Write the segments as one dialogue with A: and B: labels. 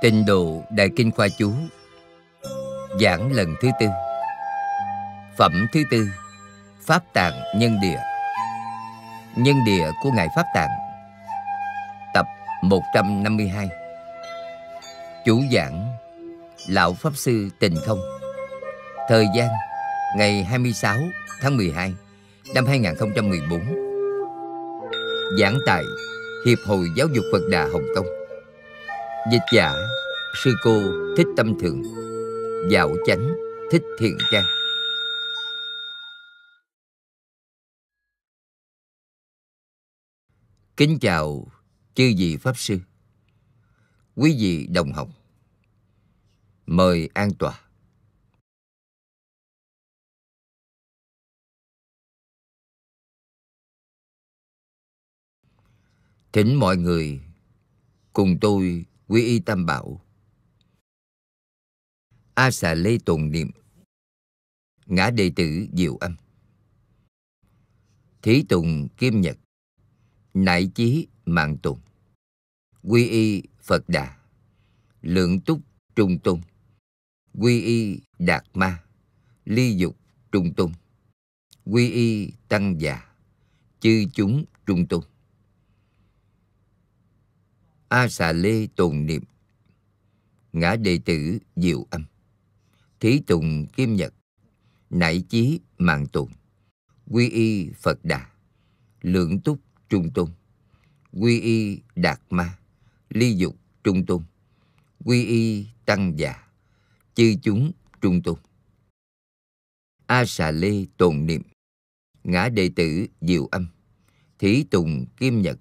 A: Tình độ Đại Kinh Khoa Chú Giảng lần thứ tư Phẩm thứ tư Pháp Tạng Nhân Địa Nhân Địa của Ngài Pháp Tạng Tập 152 Chủ giảng Lão Pháp Sư Tình Không Thời gian Ngày 26 tháng 12 năm 2014 Giảng tại Hiệp hội Giáo dục Phật Đà Hồng Kông Dịch giả sư cô thích tâm thường dạo chánh thích thiền trang kính chào chư vị pháp sư quý vị
B: đồng học mời an tòa thỉnh mọi người cùng tôi quy y tam
A: bảo A xà lê tồn niệm Ngã đệ tử diệu âm Thí tùng kim nhật Nại chí mạng tùng Quy y Phật Đà Lượng túc trung tùng Quy y Đạt Ma Ly dục trung tùng Quy y Tăng già Chư chúng trung tùng A xà lê tồn niệm Ngã đệ tử diệu âm thí tùng kim nhật, nải chí mạng tùng, quy y Phật Đà, lượng túc trung tùng quy y Đạt Ma, ly dục trung tùng quy y tăng già, chư chúng trung tùng A xà lê tồn niệm, ngã đệ tử diệu âm, thí tùng kim nhật,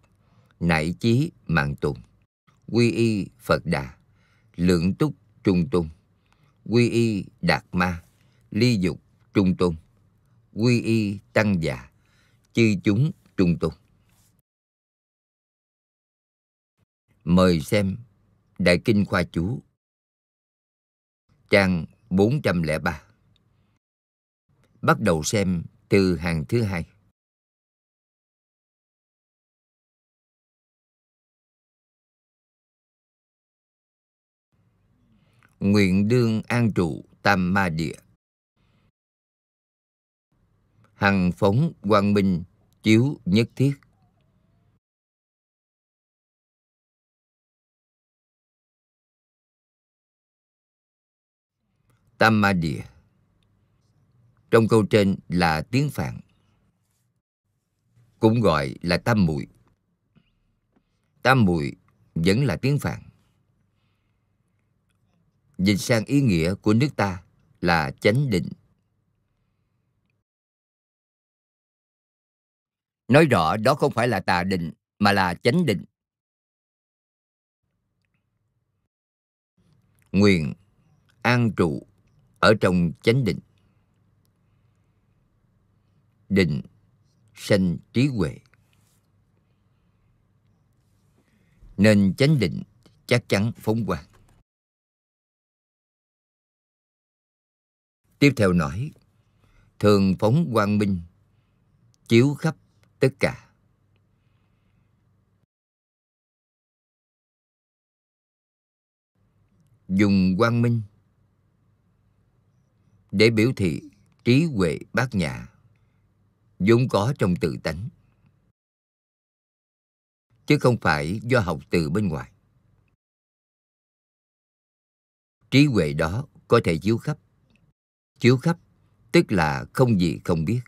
A: nải chí mạng tùng, quy y Phật Đà, lượng túc trung tùng quy y đạt ma, ly dục trung tôn, quy y tăng già, chư chúng trung tôn.
B: Mời xem Đại Kinh Khoa Chú Trang 403 Bắt đầu xem từ hàng thứ hai nguyện đương an trụ tam ma địa hằng phóng quang minh chiếu nhất thiết tam ma địa
A: trong câu trên là tiếng phạn cũng gọi là tam muội tam muội vẫn là tiếng phạn dịch sang ý nghĩa của nước ta là chánh định
B: nói rõ đó không phải là tà định mà là chánh định
A: nguyện an trụ ở trong chánh định định sanh trí huệ nên chánh định chắc chắn phóng quang Tiếp theo nói,
B: thường phóng quang minh, chiếu khắp tất cả. Dùng quang minh để biểu thị
A: trí huệ bát nhã vốn có trong tự tánh chứ không phải do học từ bên ngoài trí huệ đó có thể chiếu khắp chiếu khắp,
B: tức là không gì không biết.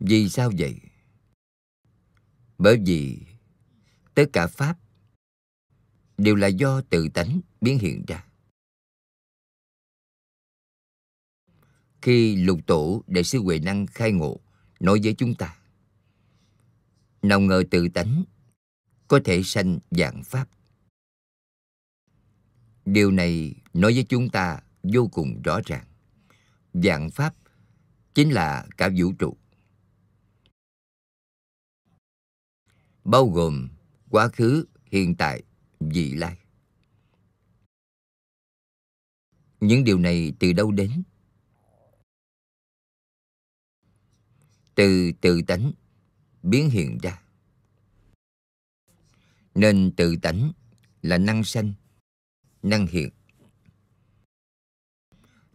B: Vì sao vậy? Bởi vì
A: tất cả Pháp đều là do tự tánh biến hiện ra. Khi lục tổ đại sư Huệ Năng khai ngộ nói với chúng ta, nào ngờ tự tánh có thể sanh dạng Pháp. Điều này nói với chúng ta vô cùng rõ ràng. Dạng Pháp chính là cả vũ trụ. Bao gồm quá khứ, hiện tại, vị lai. Những điều này từ đâu đến? Từ tự tánh biến hiện ra. Nên tự tánh là năng sanh năng hiện.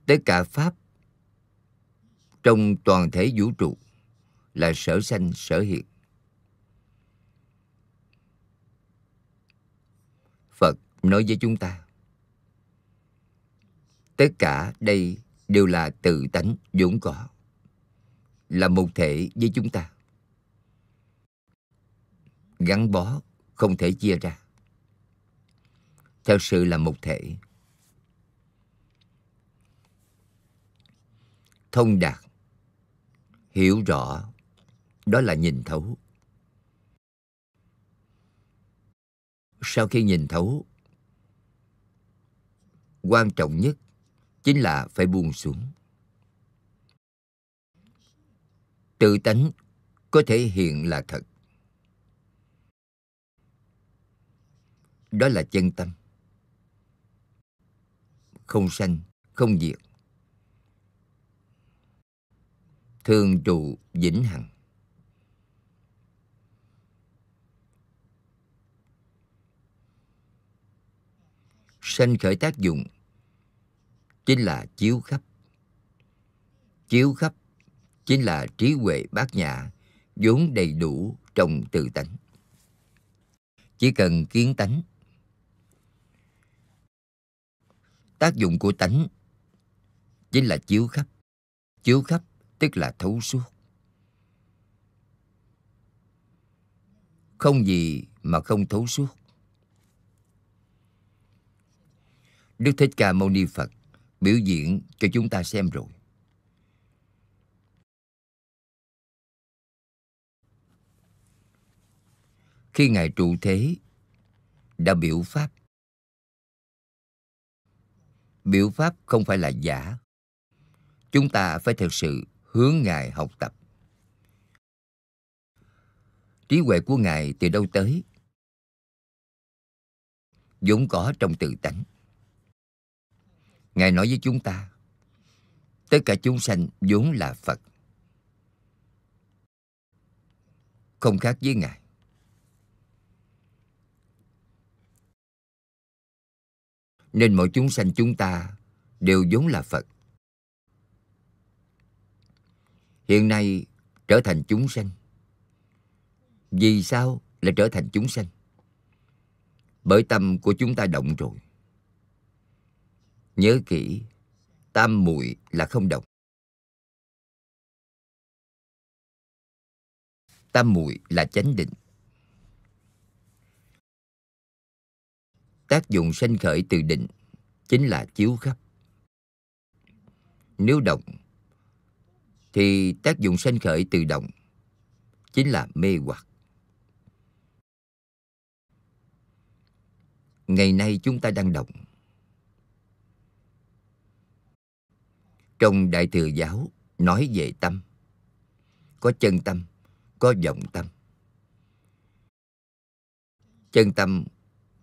A: Tất cả Pháp trong toàn thể vũ trụ là sở sanh sở hiện. Phật nói với chúng ta tất cả đây đều là tự tánh vốn có là một thể với chúng ta gắn bó không thể chia ra theo sự là một thể. Thông đạt, hiểu rõ, đó là nhìn thấu. Sau khi nhìn thấu, quan trọng nhất chính là phải buông xuống. Tự tánh có thể hiện là thật. Đó là chân tâm không sanh, không diệt. Thường trụ vĩnh hằng. Sanh khởi tác dụng chính là chiếu khắp. Chiếu khắp chính là trí huệ bát nhã vốn đầy đủ trong tự tánh. Chỉ cần kiến tánh tác dụng của tánh chính là chiếu khắp chiếu khắp tức là thấu suốt không gì mà không thấu suốt đức thích ca mâu ni phật biểu diễn cho chúng ta xem rồi
B: khi ngài trụ thế đã biểu pháp
A: Biểu pháp không phải là giả. Chúng ta phải thực sự hướng Ngài học tập. Trí huệ của Ngài từ đâu tới? vốn có trong tự tánh. Ngài nói với chúng ta, tất cả chúng sanh vốn là Phật. Không khác với Ngài. nên mọi chúng sanh chúng ta đều vốn là Phật. Hiện nay trở thành chúng sanh. Vì sao lại trở thành chúng sanh? Bởi tâm của chúng ta động rồi.
B: Nhớ kỹ, tam muội là không động. Tam muội là chánh định. tác dụng sanh khởi từ định chính
A: là chiếu khắp. Nếu động thì tác dụng sanh khởi từ động chính là mê hoặc. Ngày nay chúng ta đang động. Trong Đại Thừa Giáo nói về tâm. Có chân tâm, có vọng tâm. Chân tâm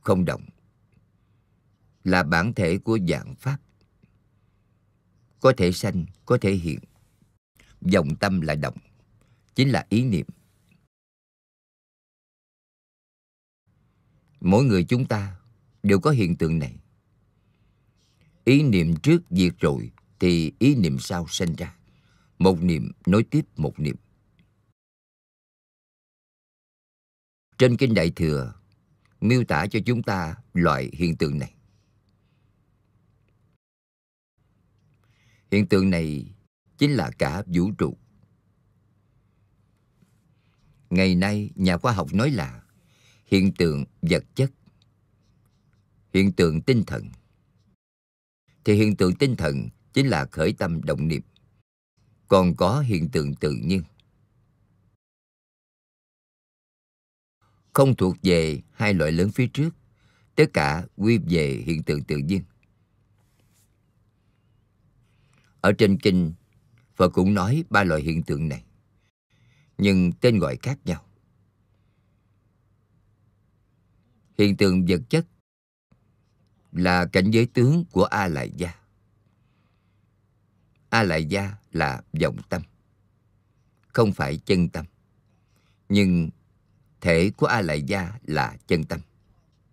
A: không động là bản thể của dạng pháp có thể sanh có thể hiện dòng tâm là động chính là ý niệm mỗi người chúng ta đều có hiện tượng này ý niệm trước diệt rồi thì ý niệm sau sinh ra một niệm nối tiếp một niệm trên kinh đại thừa miêu tả cho chúng ta loại hiện tượng này Hiện tượng này chính là cả vũ trụ. Ngày nay, nhà khoa học nói là hiện tượng vật chất, hiện tượng tinh thần. Thì hiện tượng tinh thần chính là khởi tâm động niệm. Còn có hiện tượng tự nhiên. Không thuộc về hai loại lớn phía trước, tất cả quy về hiện tượng tự nhiên. Ở trên kinh, Phật cũng nói ba loại hiện tượng này, nhưng tên gọi khác nhau. Hiện tượng vật chất là cảnh giới tướng của A Lại Gia. A Lại Gia là vọng tâm, không phải chân tâm. Nhưng thể của A Lại Gia là chân tâm,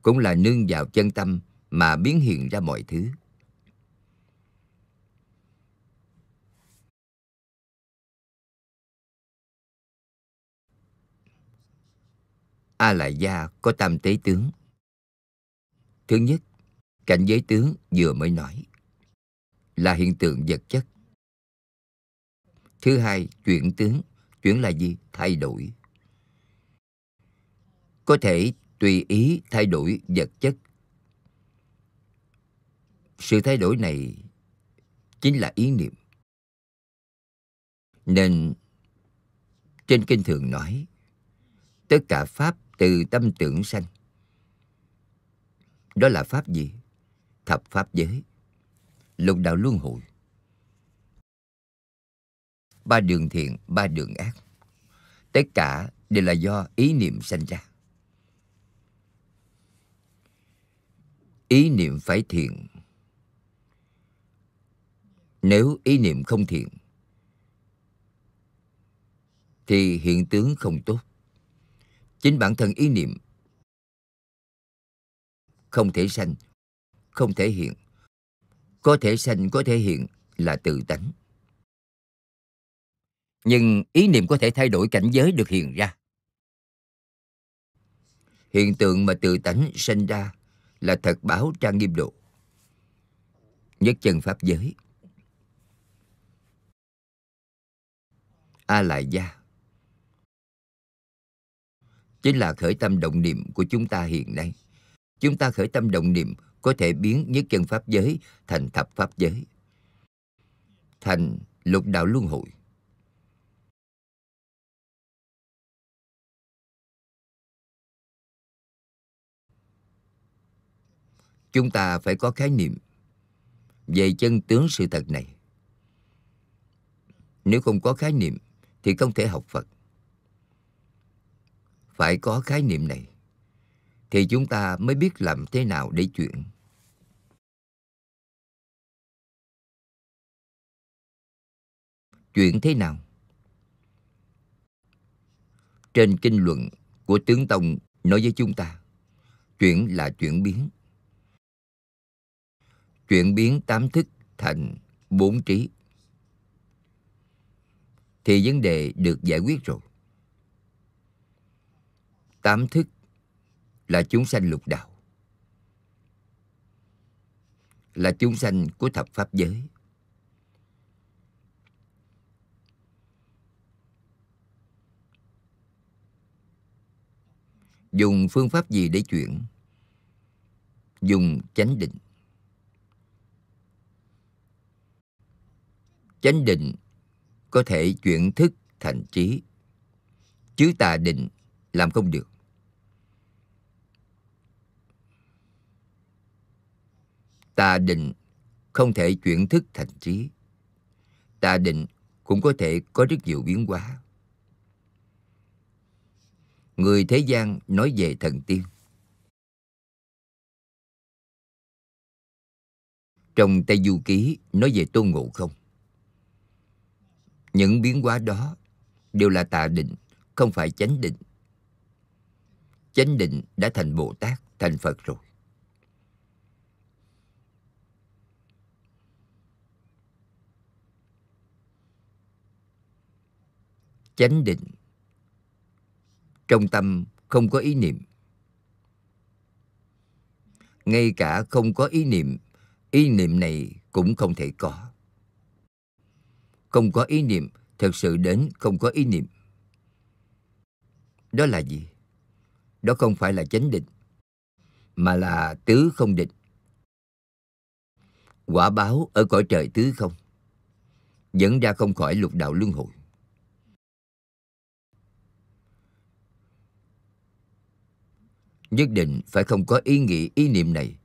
A: cũng là nương vào chân tâm mà biến hiện ra mọi thứ.
B: A La Gia
A: có tam tế tướng. Thứ nhất, cảnh giới tướng vừa mới nói là hiện tượng vật chất. Thứ hai, chuyển tướng, chuyển là gì? Thay đổi. Có thể tùy ý thay đổi vật chất. Sự thay đổi này chính là ý niệm. Nên trên kinh thường nói tất cả pháp từ tâm tưởng sanh. Đó là pháp gì? Thập pháp giới, lục đạo luân hồi. Ba đường thiện, ba đường ác. Tất cả đều là do ý niệm sanh ra. Ý niệm phải thiện. Nếu ý niệm không thiện, thì hiện tướng không tốt chính bản thân ý niệm không thể sanh không thể hiện có thể sanh có thể hiện là tự tánh nhưng ý niệm có thể thay đổi cảnh giới được hiện ra hiện tượng mà tự tánh sanh ra là thật báo trang nghiêm độ nhất chân pháp giới a lại gia chính là khởi tâm động niệm của chúng ta hiện nay. Chúng ta khởi tâm động niệm có thể biến nhất chân pháp giới thành
B: thập pháp giới, thành lục đạo luân hồi. Chúng ta phải có khái niệm
A: về chân tướng sự thật này. Nếu không có khái niệm thì không thể học Phật phải có khái niệm này
B: thì chúng ta mới biết làm thế nào để chuyển chuyển thế nào trên kinh luận của tướng tông nói với
A: chúng ta chuyển là chuyển biến chuyển biến tám thức thành bốn trí thì vấn đề được giải quyết rồi tám thức là chúng sanh lục đạo là chúng sanh của thập pháp giới dùng phương pháp gì để chuyển dùng chánh định chánh định có thể chuyển thức thành trí chứ tà định làm không được tà định không thể chuyển thức thành trí tà định cũng có thể có rất nhiều
B: biến hóa người thế gian nói về thần tiên
A: trong tây du ký nói về tôn ngộ không những biến hóa đó đều là tà định không phải chánh định chánh định đã thành bồ tát thành phật rồi chánh định trong tâm không có ý niệm ngay cả không có ý niệm ý niệm này cũng không thể có không có ý niệm thật sự đến không có ý niệm đó là gì đó không phải là chánh định mà là tứ không định quả báo ở cõi trời tứ không vẫn ra không khỏi lục đạo luân hồi nhất định phải không có ý nghĩ ý niệm này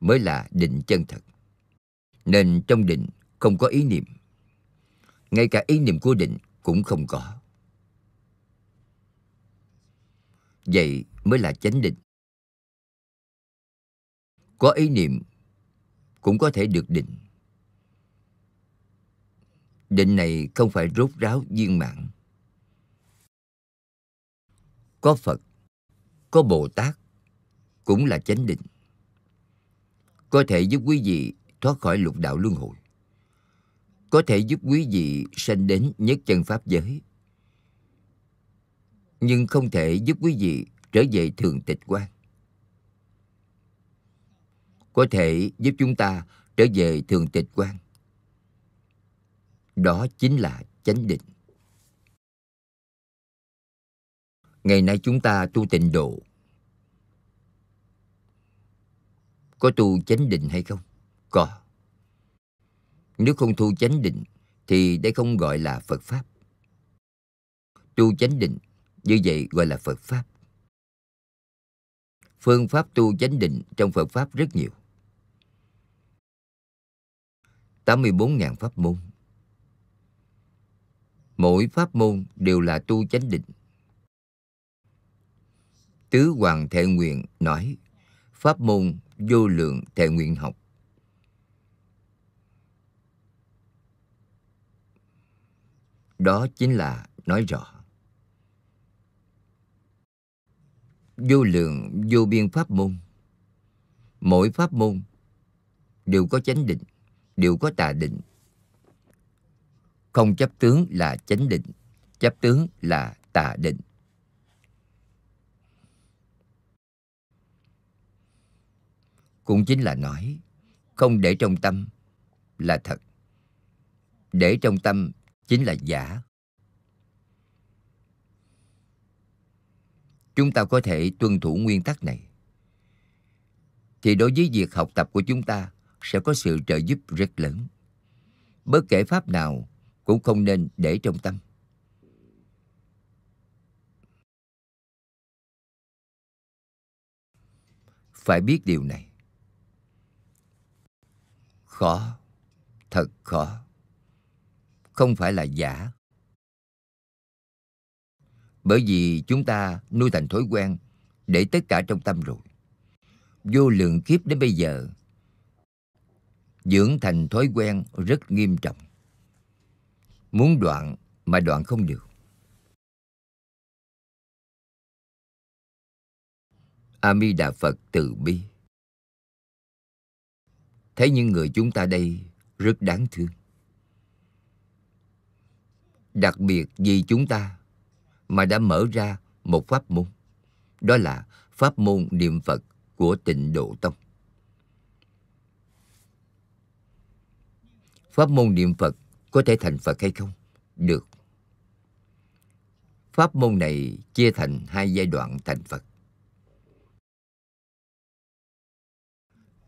A: mới là định chân thật nên trong định không có ý niệm ngay cả ý niệm của định cũng không có vậy mới là chánh định có ý niệm cũng có thể được định định này không phải rốt ráo viên mạng có Phật, có Bồ Tát, cũng là chánh định. Có thể giúp quý vị thoát khỏi lục đạo luân hồi. Có thể giúp quý vị sanh đến nhất chân pháp giới. Nhưng không thể giúp quý vị trở về thường tịch quan. Có thể giúp chúng ta trở về thường tịch quan. Đó chính là chánh định. ngày nay chúng ta tu tịnh độ có tu chánh định hay không có nếu không tu chánh định thì đây không gọi là phật pháp tu chánh định như vậy gọi là phật pháp phương pháp tu chánh định trong phật pháp rất nhiều 84.000 pháp môn mỗi pháp môn đều là tu chánh định Tứ Hoàng Thệ Nguyện nói Pháp môn vô lượng thệ nguyện học Đó chính là nói rõ Vô lượng vô biên pháp môn Mỗi pháp môn đều có chánh định Đều có tà định Không chấp tướng là chánh định Chấp tướng là tà định cũng chính là nói không để trong tâm là thật để trong tâm chính là giả chúng ta có thể tuân thủ nguyên tắc này thì đối với việc học tập của chúng ta sẽ có sự trợ giúp rất lớn bất kể pháp nào cũng không nên để trong tâm phải biết điều này khó, thật khó. Không phải là giả. Bởi vì chúng ta nuôi thành thói quen để tất cả trong tâm rồi. Vô lượng kiếp đến bây giờ dưỡng thành thói quen rất nghiêm trọng.
B: Muốn đoạn mà đoạn không được. A Di Đà Phật từ bi. Thấy những người chúng ta đây rất đáng thương.
A: Đặc biệt vì chúng ta mà đã mở ra một pháp môn. Đó là pháp môn niệm Phật của tịnh Độ Tông. Pháp môn niệm Phật có thể thành Phật hay không? Được. Pháp môn này chia thành hai giai đoạn thành Phật.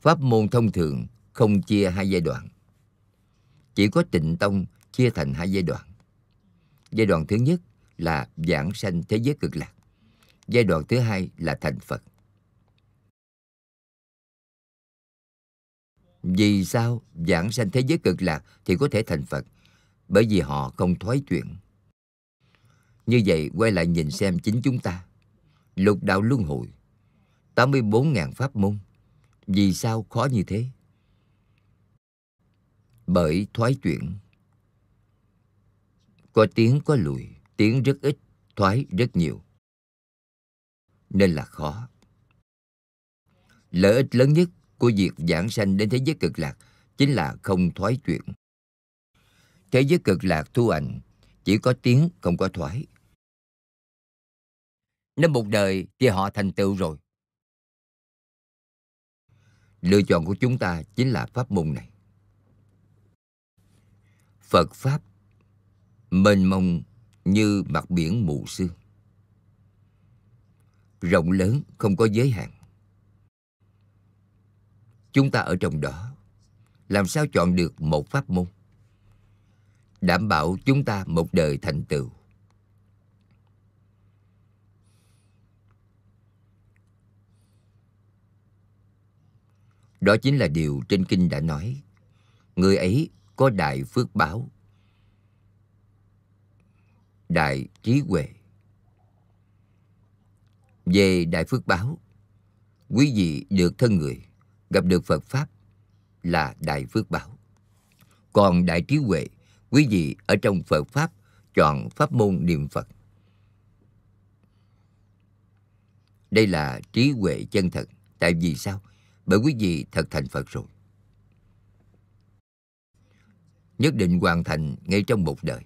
A: Pháp môn thông thường không chia hai giai đoạn. Chỉ có tịnh tông chia thành hai giai đoạn. Giai đoạn thứ nhất là giảng sanh thế giới cực lạc. Giai đoạn thứ hai là thành Phật. Vì sao giảng sanh thế giới cực lạc thì có thể thành Phật? Bởi vì họ không thoái chuyện. Như vậy quay lại nhìn xem chính chúng ta. Lục đạo luân hồi, 84.000 pháp môn. Vì sao khó như thế? bởi thoái chuyển. Có tiếng có lùi, tiếng rất ít, thoái rất nhiều. Nên là khó. Lợi ích lớn nhất của việc giảng sanh đến thế giới cực lạc chính là không thoái chuyển. Thế giới cực lạc tu hành chỉ có tiếng không có thoái. nên một đời thì họ thành tựu rồi. Lựa chọn của chúng ta chính là pháp môn này. Phật Pháp mênh mông như mặt biển mù sương. Rộng lớn không có giới hạn. Chúng ta ở trong đó, làm sao chọn được một pháp môn? Đảm bảo chúng ta một đời thành tựu. Đó chính là điều trên kinh đã nói. Người ấy có đại phước báo đại trí huệ về đại phước báo quý vị được thân người gặp được phật pháp là đại phước báo còn đại trí huệ quý vị ở trong phật pháp chọn pháp môn niệm phật đây là trí huệ chân thật tại vì sao bởi quý vị thật thành phật rồi nhất định hoàn thành ngay trong một đời.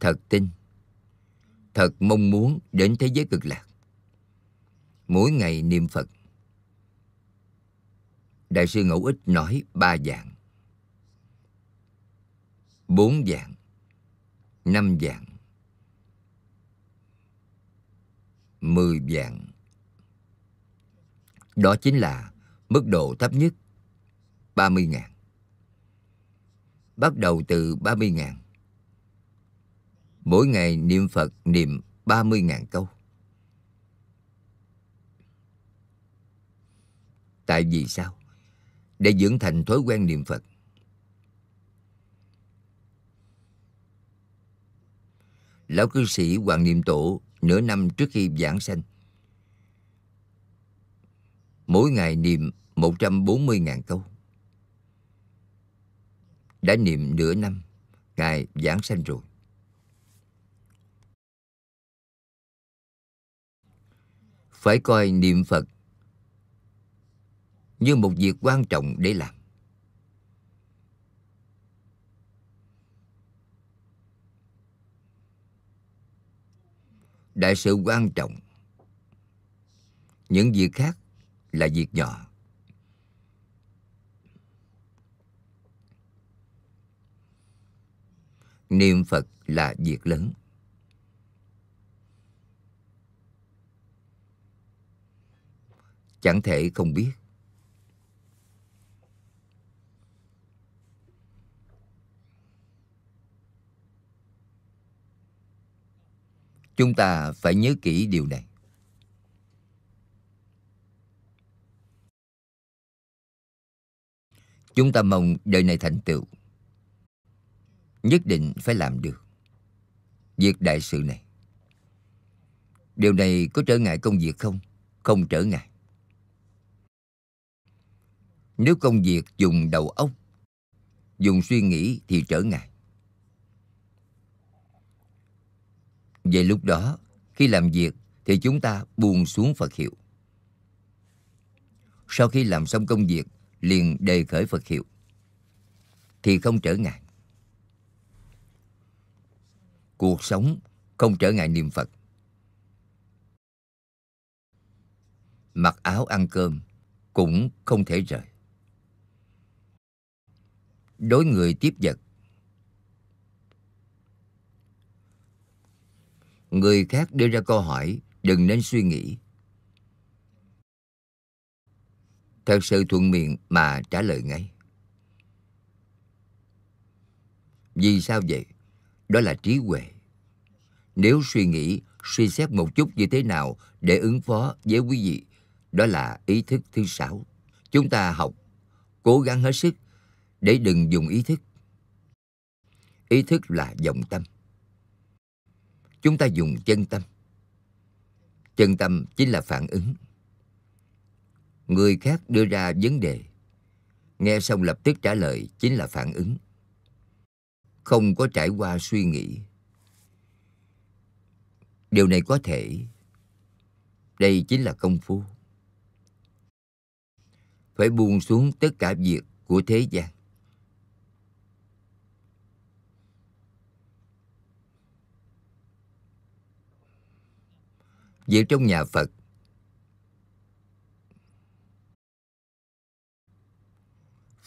A: Thật tin, thật mong muốn đến thế giới cực lạc. Mỗi ngày niệm Phật. Đại sư Ngẫu Ích nói ba dạng, bốn dạng, năm dạng, mười dạng. Đó chính là Mức độ thấp nhất 30.000 Bắt đầu từ 30.000 Mỗi ngày niệm Phật niệm 30.000 câu Tại vì sao? Để dưỡng thành thói quen niệm Phật Lão cư sĩ Hoàng Niệm Tổ nửa năm trước khi giảng sanh mỗi ngày niệm 140.000 câu. Đã niệm nửa năm, Ngài giảng sanh rồi. Phải coi niệm Phật như một việc quan trọng để làm. Đại sự quan trọng Những việc khác là việc nhỏ. Niệm Phật là việc lớn. Chẳng thể không biết. Chúng ta phải nhớ kỹ điều này. Chúng ta mong đời này thành tựu. Nhất định phải làm được. Việc đại sự này. Điều này có trở ngại công việc không? Không trở ngại. Nếu công việc dùng đầu óc, dùng suy nghĩ thì trở ngại. Về lúc đó, khi làm việc thì chúng ta buông xuống Phật hiệu. Sau khi làm xong công việc liền đề khởi Phật hiệu, thì không trở ngại. Cuộc sống không trở ngại niệm Phật. Mặc áo ăn cơm cũng không thể rời. Đối người tiếp vật Người khác đưa ra câu hỏi, đừng nên suy nghĩ, theo sự thuận miệng mà trả lời ngay. Vì sao vậy? Đó là trí huệ. Nếu suy nghĩ, suy xét một chút như thế nào để ứng phó với quý vị, đó là ý thức thứ sáu. Chúng ta học, cố gắng hết sức để đừng dùng ý thức. Ý thức là dòng tâm. Chúng ta dùng chân tâm. Chân tâm chính là phản ứng người khác đưa ra vấn đề. Nghe xong lập tức trả lời chính là phản ứng. Không có trải qua suy nghĩ. Điều này có thể. Đây chính là công phu. Phải buông xuống tất cả việc của thế gian. Việc trong nhà Phật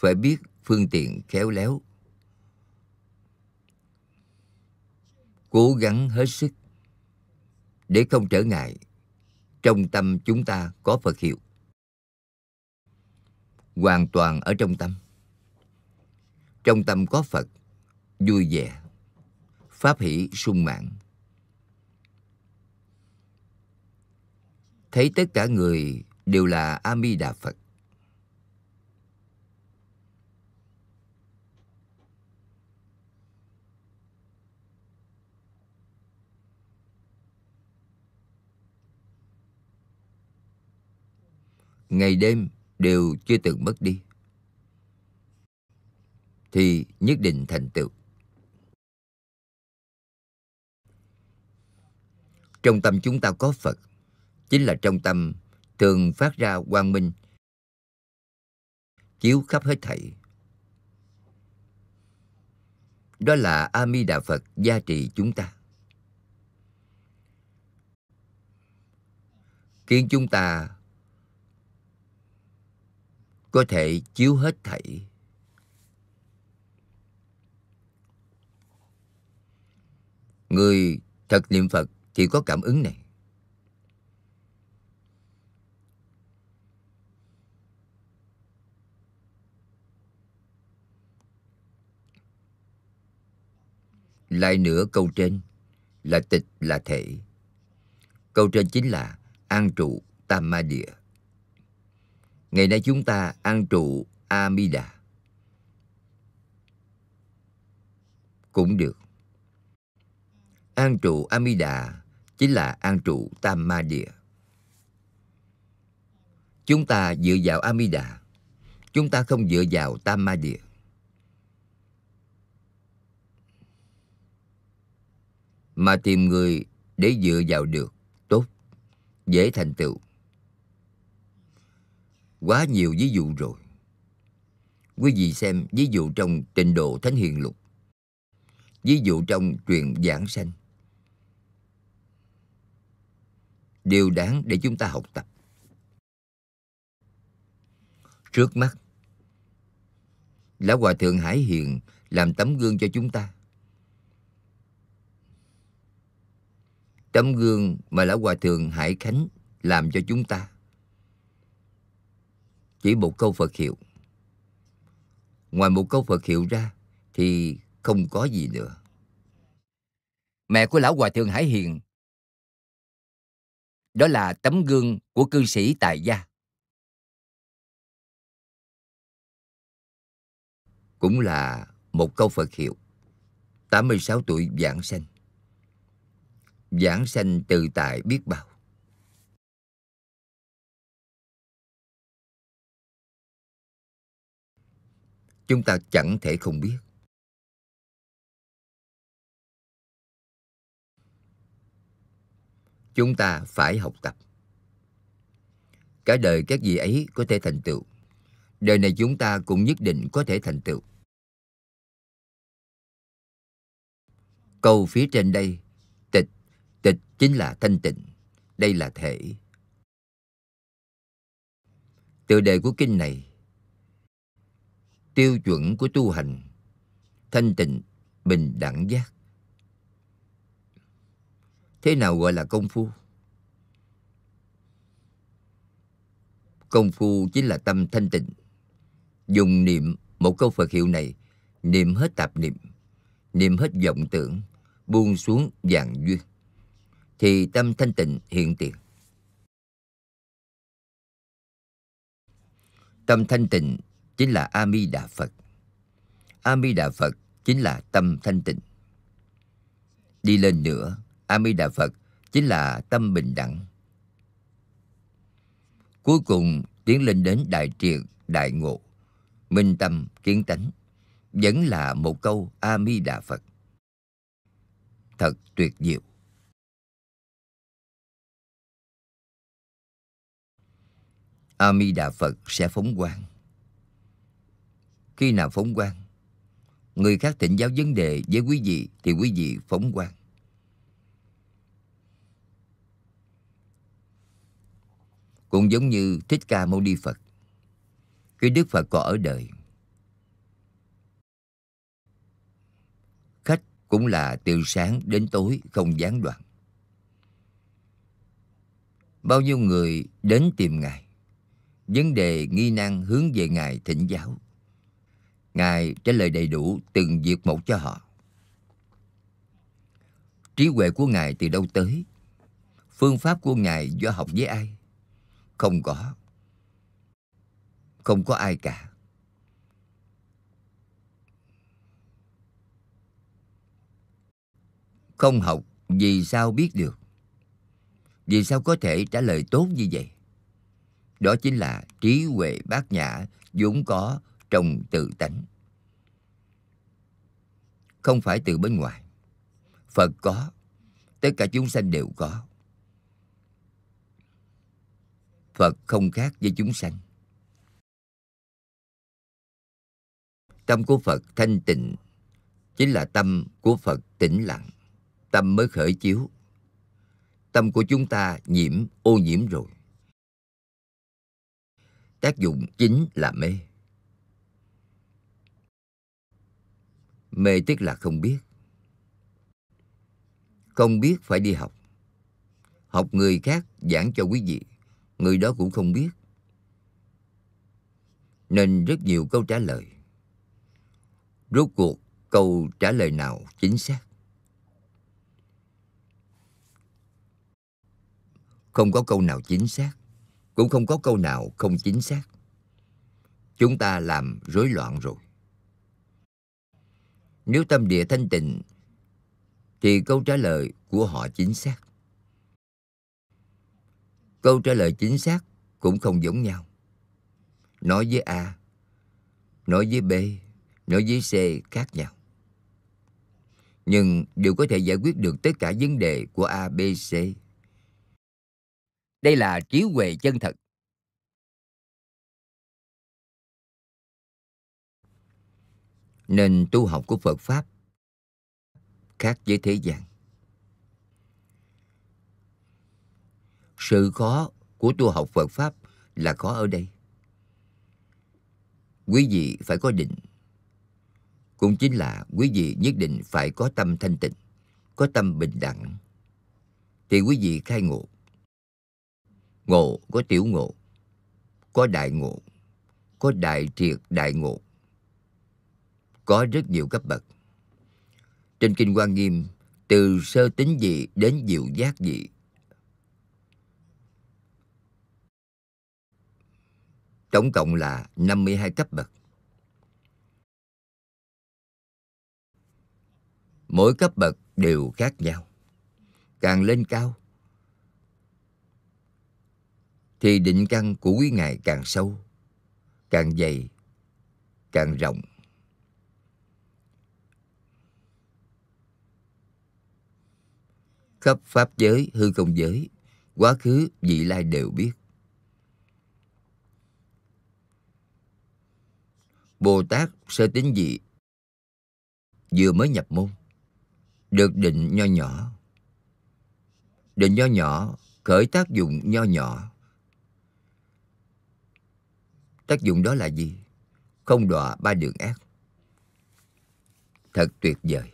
A: phải biết phương tiện khéo léo cố gắng hết sức để không trở ngại trong tâm chúng ta có phật hiệu hoàn toàn ở trong tâm trong tâm có phật vui vẻ pháp hỷ sung mãn thấy tất cả người đều là a di đà phật ngày đêm đều chưa từng mất đi thì nhất định thành tựu trong tâm chúng ta có phật chính là trong tâm thường phát ra quang minh chiếu khắp hết thảy đó là a mi đà phật gia trì chúng ta khiến chúng ta có thể chiếu hết thảy người thật niệm phật thì có cảm ứng này lại nửa câu trên là tịch là thể câu trên chính là an trụ tam ma địa Ngày nay chúng ta ăn trụ Amida. Cũng được. An trụ Amida chính là an trụ Tam Ma Địa. Chúng ta dựa vào Amida, chúng ta không dựa vào Tam Ma Địa. Mà tìm người để dựa vào được, tốt, dễ thành tựu quá nhiều ví dụ rồi. Quý vị xem ví dụ trong trình độ Thánh Hiền Lục, ví dụ trong truyền giảng sanh. Điều đáng để chúng ta học tập. Trước mắt, Lão Hòa Thượng Hải Hiền làm tấm gương cho chúng ta. Tấm gương mà Lão Hòa Thượng Hải Khánh làm cho chúng ta chỉ một câu Phật hiệu. Ngoài một câu Phật hiệu ra thì không có gì nữa. Mẹ của lão hòa thượng Hải Hiền đó là tấm gương của cư sĩ tại gia.
B: Cũng là một câu Phật hiệu. 86 tuổi giảng sanh. Giảng sanh từ tại biết bao. chúng ta chẳng thể không biết. Chúng ta
A: phải học tập. Cả đời các vị ấy có thể thành tựu. Đời này chúng ta cũng nhất định có thể thành tựu. Câu phía trên đây, tịch, tịch chính là thanh tịnh, đây là thể. Tựa đề của kinh này tiêu chuẩn của tu hành thanh tịnh bình đẳng giác thế nào gọi là công phu công phu chính là tâm thanh tịnh dùng niệm một câu phật hiệu này niệm hết tạp niệm niệm hết vọng tưởng buông xuống vàng duyên thì tâm thanh tịnh hiện tiền tâm thanh tịnh chính là A mi Đà Phật. A mi Đà Phật chính là tâm thanh tịnh. Đi lên nữa, A mi Đà Phật chính là tâm bình đẳng. Cuối cùng tiến lên đến đại triệt, đại ngộ, minh tâm, kiến tánh, vẫn là một câu A mi Đà Phật.
B: Thật tuyệt diệu. A mi Đà Phật sẽ phóng quang.
A: Khi nào phóng quang Người khác thỉnh giáo vấn đề với quý vị Thì quý vị phóng quang Cũng giống như Thích Ca Mâu Ni Phật Khi Đức Phật còn ở đời Khách cũng là từ sáng đến tối không gián đoạn Bao nhiêu người đến tìm Ngài Vấn đề nghi năng hướng về Ngài thỉnh giáo Ngài trả lời đầy đủ từng việc một cho họ. Trí huệ của Ngài từ đâu tới? Phương pháp của Ngài do học với ai? Không có. Không có ai cả. Không học, vì sao biết được? Vì sao có thể trả lời tốt như vậy? Đó chính là trí huệ bát nhã vốn có trong tự tánh. Không phải từ bên ngoài. Phật có, tất cả chúng sanh đều có. Phật không khác với chúng sanh. Tâm của Phật thanh tịnh chính là tâm của Phật tĩnh lặng. Tâm mới khởi chiếu. Tâm của chúng ta nhiễm ô nhiễm rồi. Tác dụng chính là mê. Mê tức là không biết. Không biết phải đi học. Học người khác giảng cho quý vị, người đó cũng không biết. Nên rất nhiều câu trả lời. Rốt cuộc câu trả lời nào chính xác? Không có câu nào chính xác, cũng không có câu nào không chính xác. Chúng ta làm rối loạn rồi nếu tâm địa thanh tịnh thì câu trả lời của họ chính xác câu trả lời chính xác cũng không giống nhau nói với a nói với b nói với c khác nhau nhưng đều có thể giải quyết được tất cả vấn đề của a b c
B: đây là trí huệ chân thật nên tu học của Phật Pháp
A: khác với thế gian. Sự khó của tu học Phật Pháp là khó ở đây. Quý vị phải có định. Cũng chính là quý vị nhất định phải có tâm thanh tịnh, có tâm bình đẳng. Thì quý vị khai ngộ. Ngộ có tiểu ngộ, có đại ngộ, có đại triệt đại ngộ có rất nhiều cấp bậc. Trên Kinh Hoa Nghiêm, từ sơ tính dị đến diệu giác dị. Tổng cộng là 52 cấp bậc. Mỗi cấp bậc đều khác nhau. Càng lên cao, thì định căn của quý ngài càng sâu, càng dày, càng rộng. khắp pháp giới hư không giới quá khứ vị lai đều biết bồ tát sơ tính dị vừa mới nhập môn được định nho nhỏ định nho nhỏ khởi tác dụng nho nhỏ tác dụng đó là gì không đọa ba đường ác thật tuyệt vời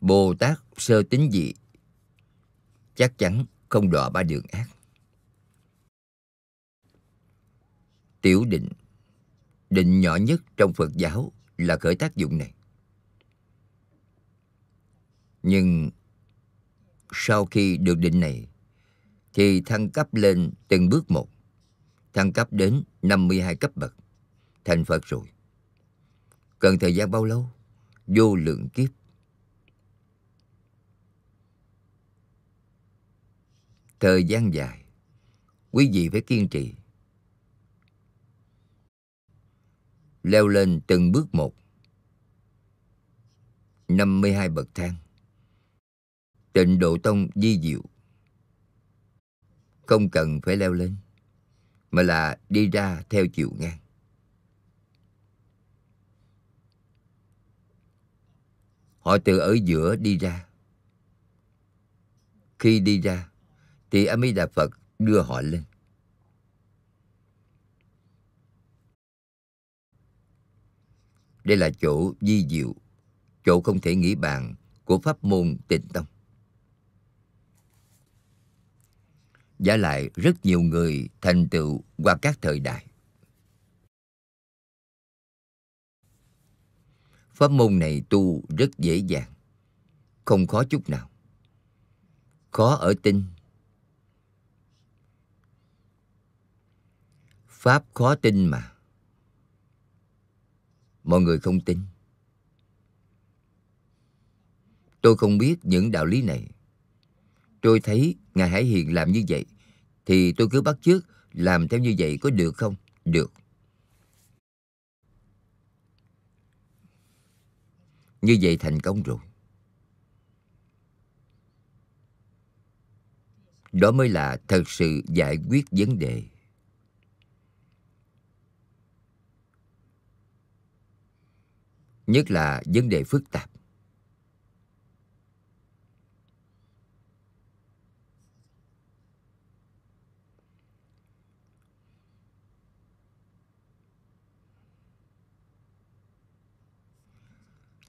A: Bồ Tát sơ tính dị chắc chắn không đọa ba đường ác. Tiểu định Định nhỏ nhất trong Phật giáo là khởi tác dụng này. Nhưng sau khi được định này thì thăng cấp lên từng bước một, thăng cấp đến 52 cấp bậc, thành Phật rồi. Cần thời gian bao lâu? Vô lượng kiếp. thời gian dài quý vị phải kiên trì leo lên từng bước một 52 bậc thang tịnh độ tông di diệu không cần phải leo lên mà là đi ra theo chiều ngang họ từ ở giữa đi ra khi đi ra thì A Di Đà Phật đưa họ lên. Đây là chỗ di diệu, chỗ không thể nghĩ bàn của pháp môn tịnh tông. Giả lại rất nhiều người thành tựu qua các thời đại. Pháp môn này tu rất dễ dàng, không khó chút nào. Khó ở tinh, Pháp khó tin mà. Mọi người không tin. Tôi không biết những đạo lý này. Tôi thấy Ngài Hải Hiền làm như vậy, thì tôi cứ bắt chước làm theo như vậy có được không? Được. Như vậy thành công rồi. Đó mới là thật sự giải quyết vấn đề. nhất là vấn đề phức tạp.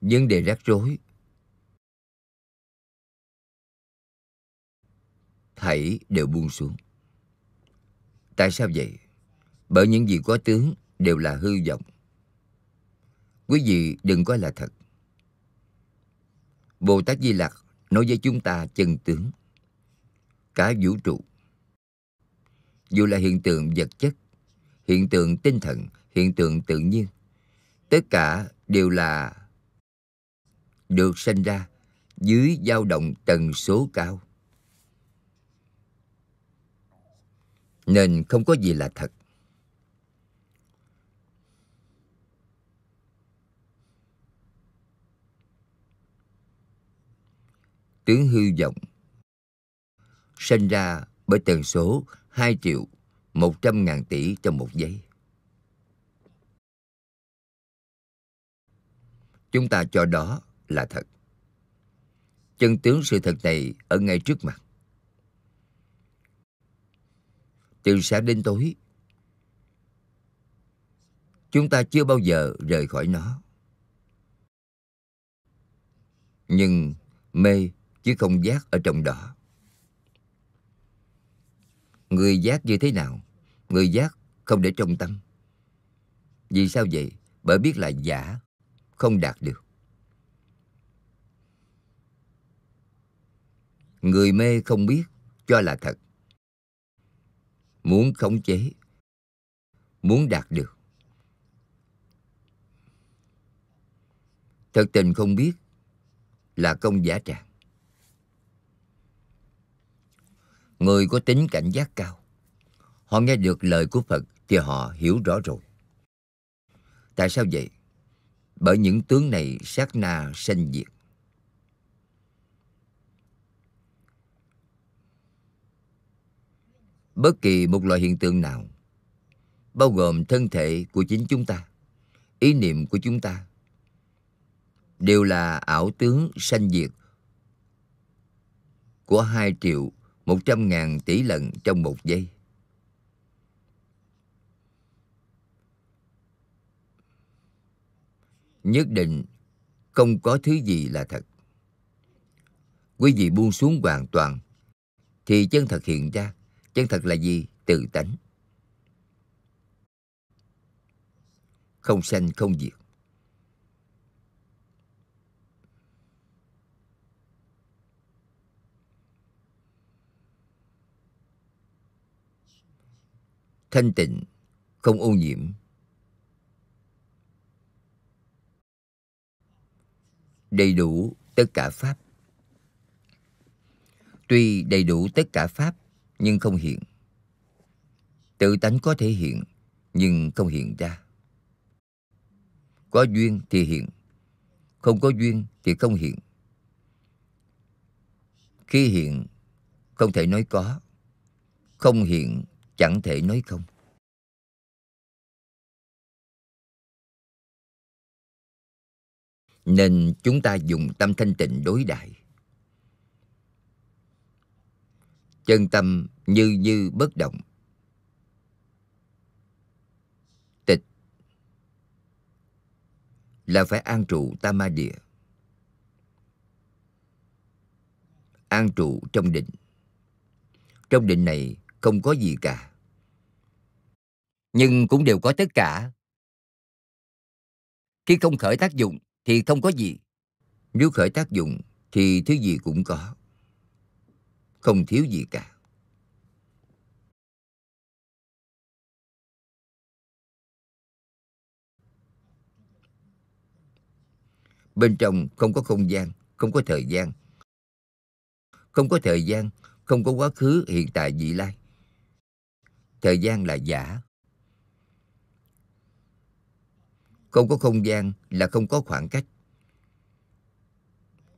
A: Vấn đề rắc rối Thảy đều buông xuống Tại sao vậy? Bởi những gì có tướng đều là hư vọng Quý vị đừng coi là thật. Bồ Tát Di Lặc nói với chúng ta chân tướng. Cả vũ trụ. Dù là hiện tượng vật chất, hiện tượng tinh thần, hiện tượng tự nhiên, tất cả đều là được sinh ra dưới dao động tần số cao. Nên không có gì là thật. tướng hư vọng sinh ra bởi tần số 2 triệu 100 ngàn tỷ trong một giây. Chúng ta cho đó là thật. Chân tướng sự thật này ở ngay trước mặt. Từ sáng đến tối, chúng ta chưa bao giờ rời khỏi nó. Nhưng mê chứ không giác ở trong đó. Người giác như thế nào? Người giác không để trong tâm. Vì sao vậy? Bởi biết là giả, không đạt được. Người mê không biết, cho là thật. Muốn khống chế, muốn đạt được. Thật tình không biết là công giả trạng. Người có tính cảnh giác cao. Họ nghe được lời của Phật thì họ hiểu rõ rồi. Tại sao vậy? Bởi những tướng này sát na sanh diệt. Bất kỳ một loại hiện tượng nào, bao gồm thân thể của chính chúng ta, ý niệm của chúng ta, đều là ảo tướng sanh diệt của hai triệu một trăm ngàn tỷ lần trong một giây. Nhất định không có thứ gì là thật. Quý vị buông xuống hoàn toàn, thì chân thật hiện ra. Chân thật là gì? Tự tánh. Không sanh không diệt. thanh tịnh, không ô nhiễm. Đầy đủ tất cả Pháp Tuy đầy đủ tất cả Pháp, nhưng không hiện. Tự tánh có thể hiện, nhưng không hiện ra. Có duyên thì hiện, không có duyên thì không hiện. Khi hiện,
B: không thể nói có. Không hiện chẳng thể nói không nên chúng ta dùng tâm thanh tịnh đối đại
A: chân tâm như như bất động tịch là phải an trụ tam ma địa an trụ trong định trong định này không có gì cả nhưng cũng đều có tất cả khi không khởi tác dụng thì không có gì nếu khởi tác dụng thì thứ gì cũng có
B: không thiếu gì cả
A: bên trong không có không gian không có thời gian không có thời gian không có quá khứ hiện tại vị lai thời gian là giả không có không gian là không có khoảng cách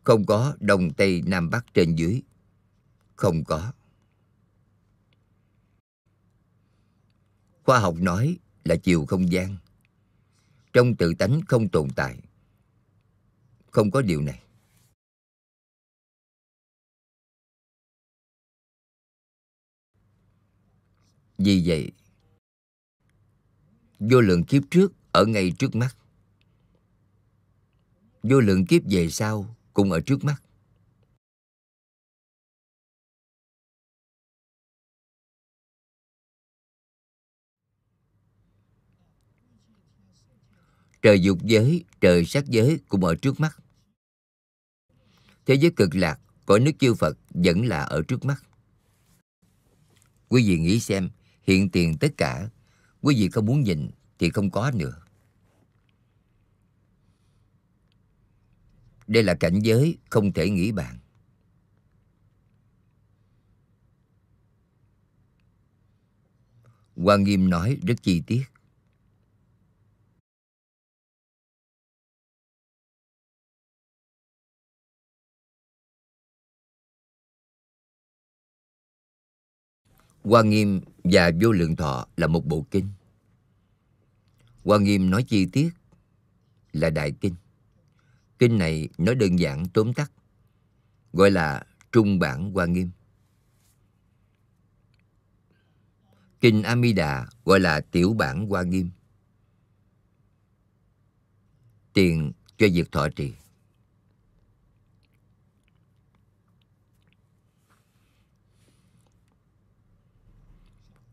A: không có đông tây nam bắc trên dưới không có khoa học nói là chiều không gian trong tự tánh không tồn tại
B: không có điều này Vì vậy,
A: vô lượng kiếp trước ở ngay trước mắt. Vô
B: lượng kiếp về sau cũng ở trước mắt. Trời dục giới, trời sắc giới cũng ở
A: trước mắt. Thế giới cực lạc, cõi nước chư Phật vẫn là ở trước mắt. Quý vị nghĩ xem, hiện tiền tất cả. Quý vị không muốn nhìn thì không có nữa. Đây là cảnh giới không thể nghĩ bạn. Hoàng Nghiêm nói rất chi
B: tiết. Hoa Nghiêm và Vô Lượng Thọ là một bộ kinh.
A: Hoa Nghiêm nói chi tiết là Đại Kinh. Kinh này nói đơn giản tóm tắt, gọi là Trung Bản Hoa Nghiêm. Kinh Amida gọi là Tiểu Bản Hoa Nghiêm. Tiền cho việc thọ trì.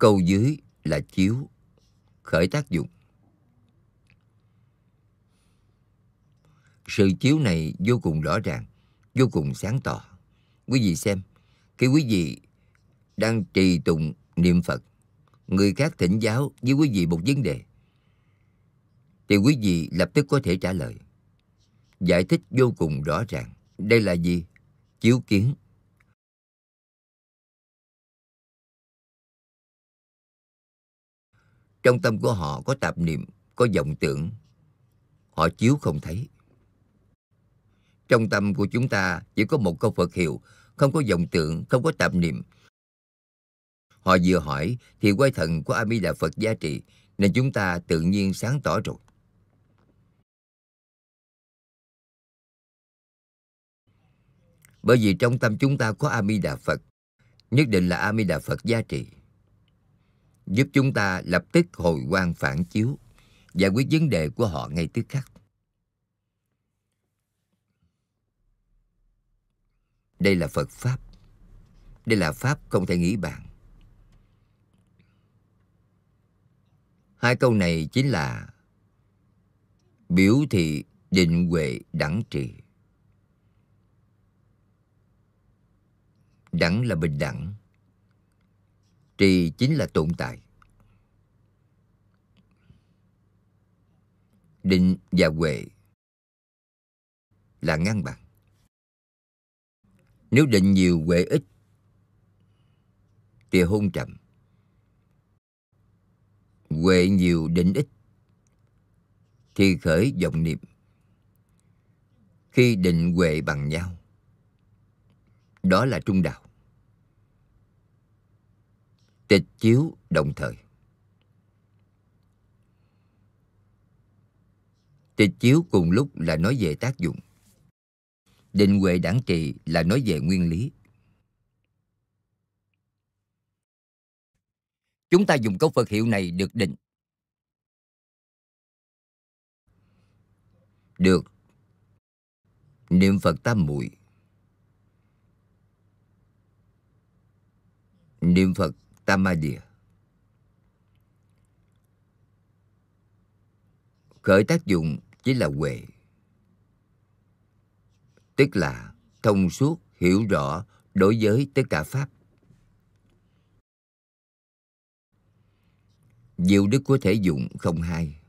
A: Câu dưới là chiếu, khởi tác dụng. Sự chiếu này vô cùng rõ ràng, vô cùng sáng tỏ. Quý vị xem, khi quý vị đang trì tụng niệm Phật, người khác thỉnh giáo với quý vị một vấn đề, thì quý vị lập tức có thể trả lời. Giải
B: thích vô cùng rõ ràng. Đây là gì? Chiếu kiến Trong tâm của họ có tạp niệm, có vọng tưởng. Họ chiếu không thấy.
A: Trong tâm của chúng ta chỉ có một câu Phật hiệu, không có vọng tưởng, không có tạp niệm. Họ vừa hỏi thì quay thần của A Di Đà Phật giá trị nên chúng ta tự nhiên sáng tỏ rồi. Bởi vì trong tâm chúng ta có A Di Đà Phật, nhất định là A Di Đà Phật giá trị giúp chúng ta lập tức hồi quan phản chiếu, giải quyết vấn đề của họ ngay tức khắc. Đây là Phật Pháp. Đây là Pháp không thể nghĩ bàn. Hai câu này chính là biểu thị định huệ đẳng trì. Đẳng là bình đẳng trì chính là tồn tại định và huệ là ngang bằng nếu định nhiều huệ ít thì hôn chậm huệ nhiều định ít thì khởi vọng niệm khi định huệ bằng nhau đó là trung đạo tịch chiếu đồng thời. Tịch chiếu cùng lúc là nói về tác dụng. Định huệ đảng trị là nói về nguyên lý. Chúng ta dùng câu Phật hiệu này được định. Được. Niệm Phật tam muội. Niệm Phật Tamadia. Khởi tác dụng chỉ là huệ. Tức là thông suốt, hiểu rõ đối với tất cả Pháp. Diệu đức của thể dụng không hai.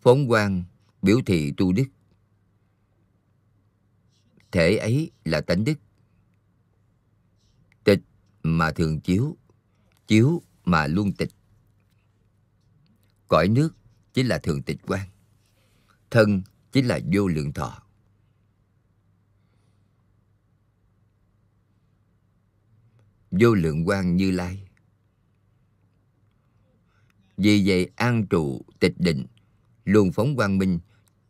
A: Phóng quang biểu thị tu đức. Thể ấy là tánh đức mà thường chiếu, chiếu mà luôn tịch. Cõi nước chính là thường tịch quan, thân chính là vô lượng thọ. Vô lượng quan như lai. Vì vậy an trụ, tịch định, luôn phóng quang minh,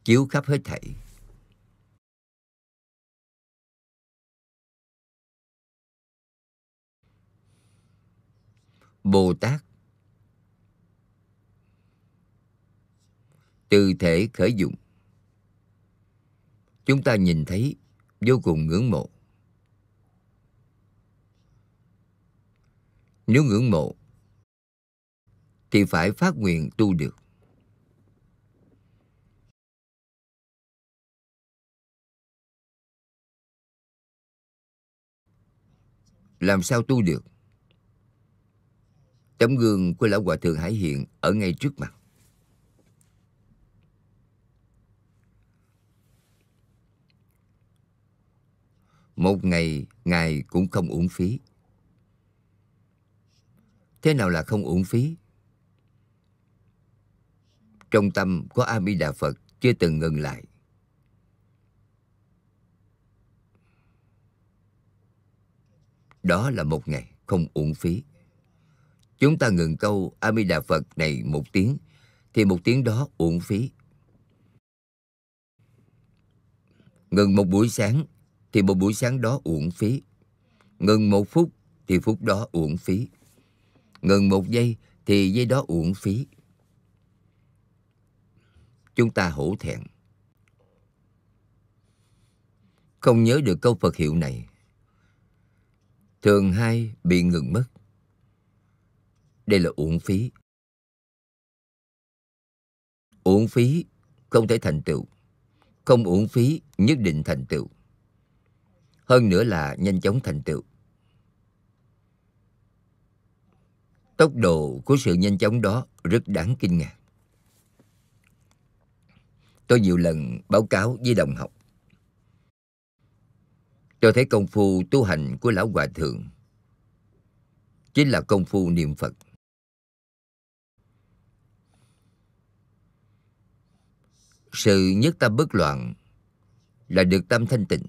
B: chiếu khắp hết thảy. Bồ
A: Tát Từ thể khởi dụng Chúng ta nhìn thấy vô cùng ngưỡng mộ Nếu ngưỡng mộ
B: Thì phải phát nguyện tu được Làm sao tu được
A: Tấm gương của Lão Hòa Thượng Hải Hiện ở ngay trước mặt. Một ngày, Ngài cũng không uổng phí. Thế nào là không uổng phí? Trong tâm có A Di Đà Phật chưa từng ngừng lại. Đó là một ngày không uổng phí. Chúng ta ngừng câu Amida Phật này một tiếng, thì một tiếng đó uổng phí. Ngừng một buổi sáng, thì một buổi sáng đó uổng phí. Ngừng một phút, thì phút đó uổng phí. Ngừng một giây, thì giây đó uổng phí. Chúng ta hổ thẹn. Không nhớ được câu Phật hiệu này. Thường hai bị ngừng mất đây là uổng phí uổng phí không thể thành tựu không uổng phí nhất định thành tựu hơn nữa là nhanh chóng thành tựu tốc độ của sự nhanh chóng đó rất đáng kinh ngạc tôi nhiều lần báo cáo với đồng học tôi thấy công phu tu hành của lão hòa thượng chính là công phu niệm phật sự nhất tâm bất loạn là được tâm thanh tịnh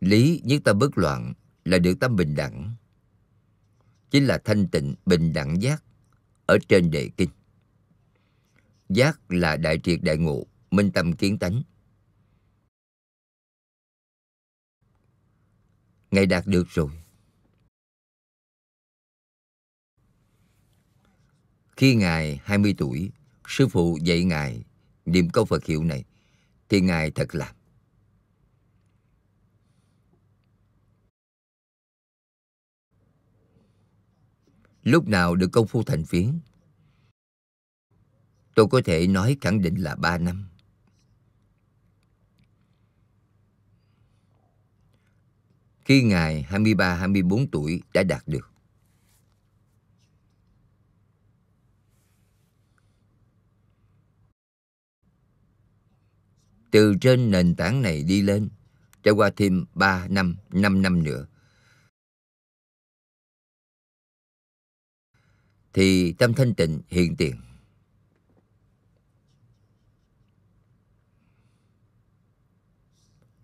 A: lý nhất tâm bất loạn là được tâm bình đẳng chính là thanh tịnh bình đẳng giác ở trên đề kinh giác là đại triệt đại ngộ minh tâm kiến tánh ngài đạt được rồi khi ngài 20 tuổi Sư phụ dạy Ngài niệm câu Phật hiệu này thì Ngài thật làm. Lúc nào được công phu thành phiến Tôi có thể nói khẳng định là ba năm Khi Ngài 23-24 tuổi đã đạt được từ trên nền tảng này đi lên, trải qua thêm 3 năm, 5 năm nữa. Thì tâm thanh tịnh hiện tiền.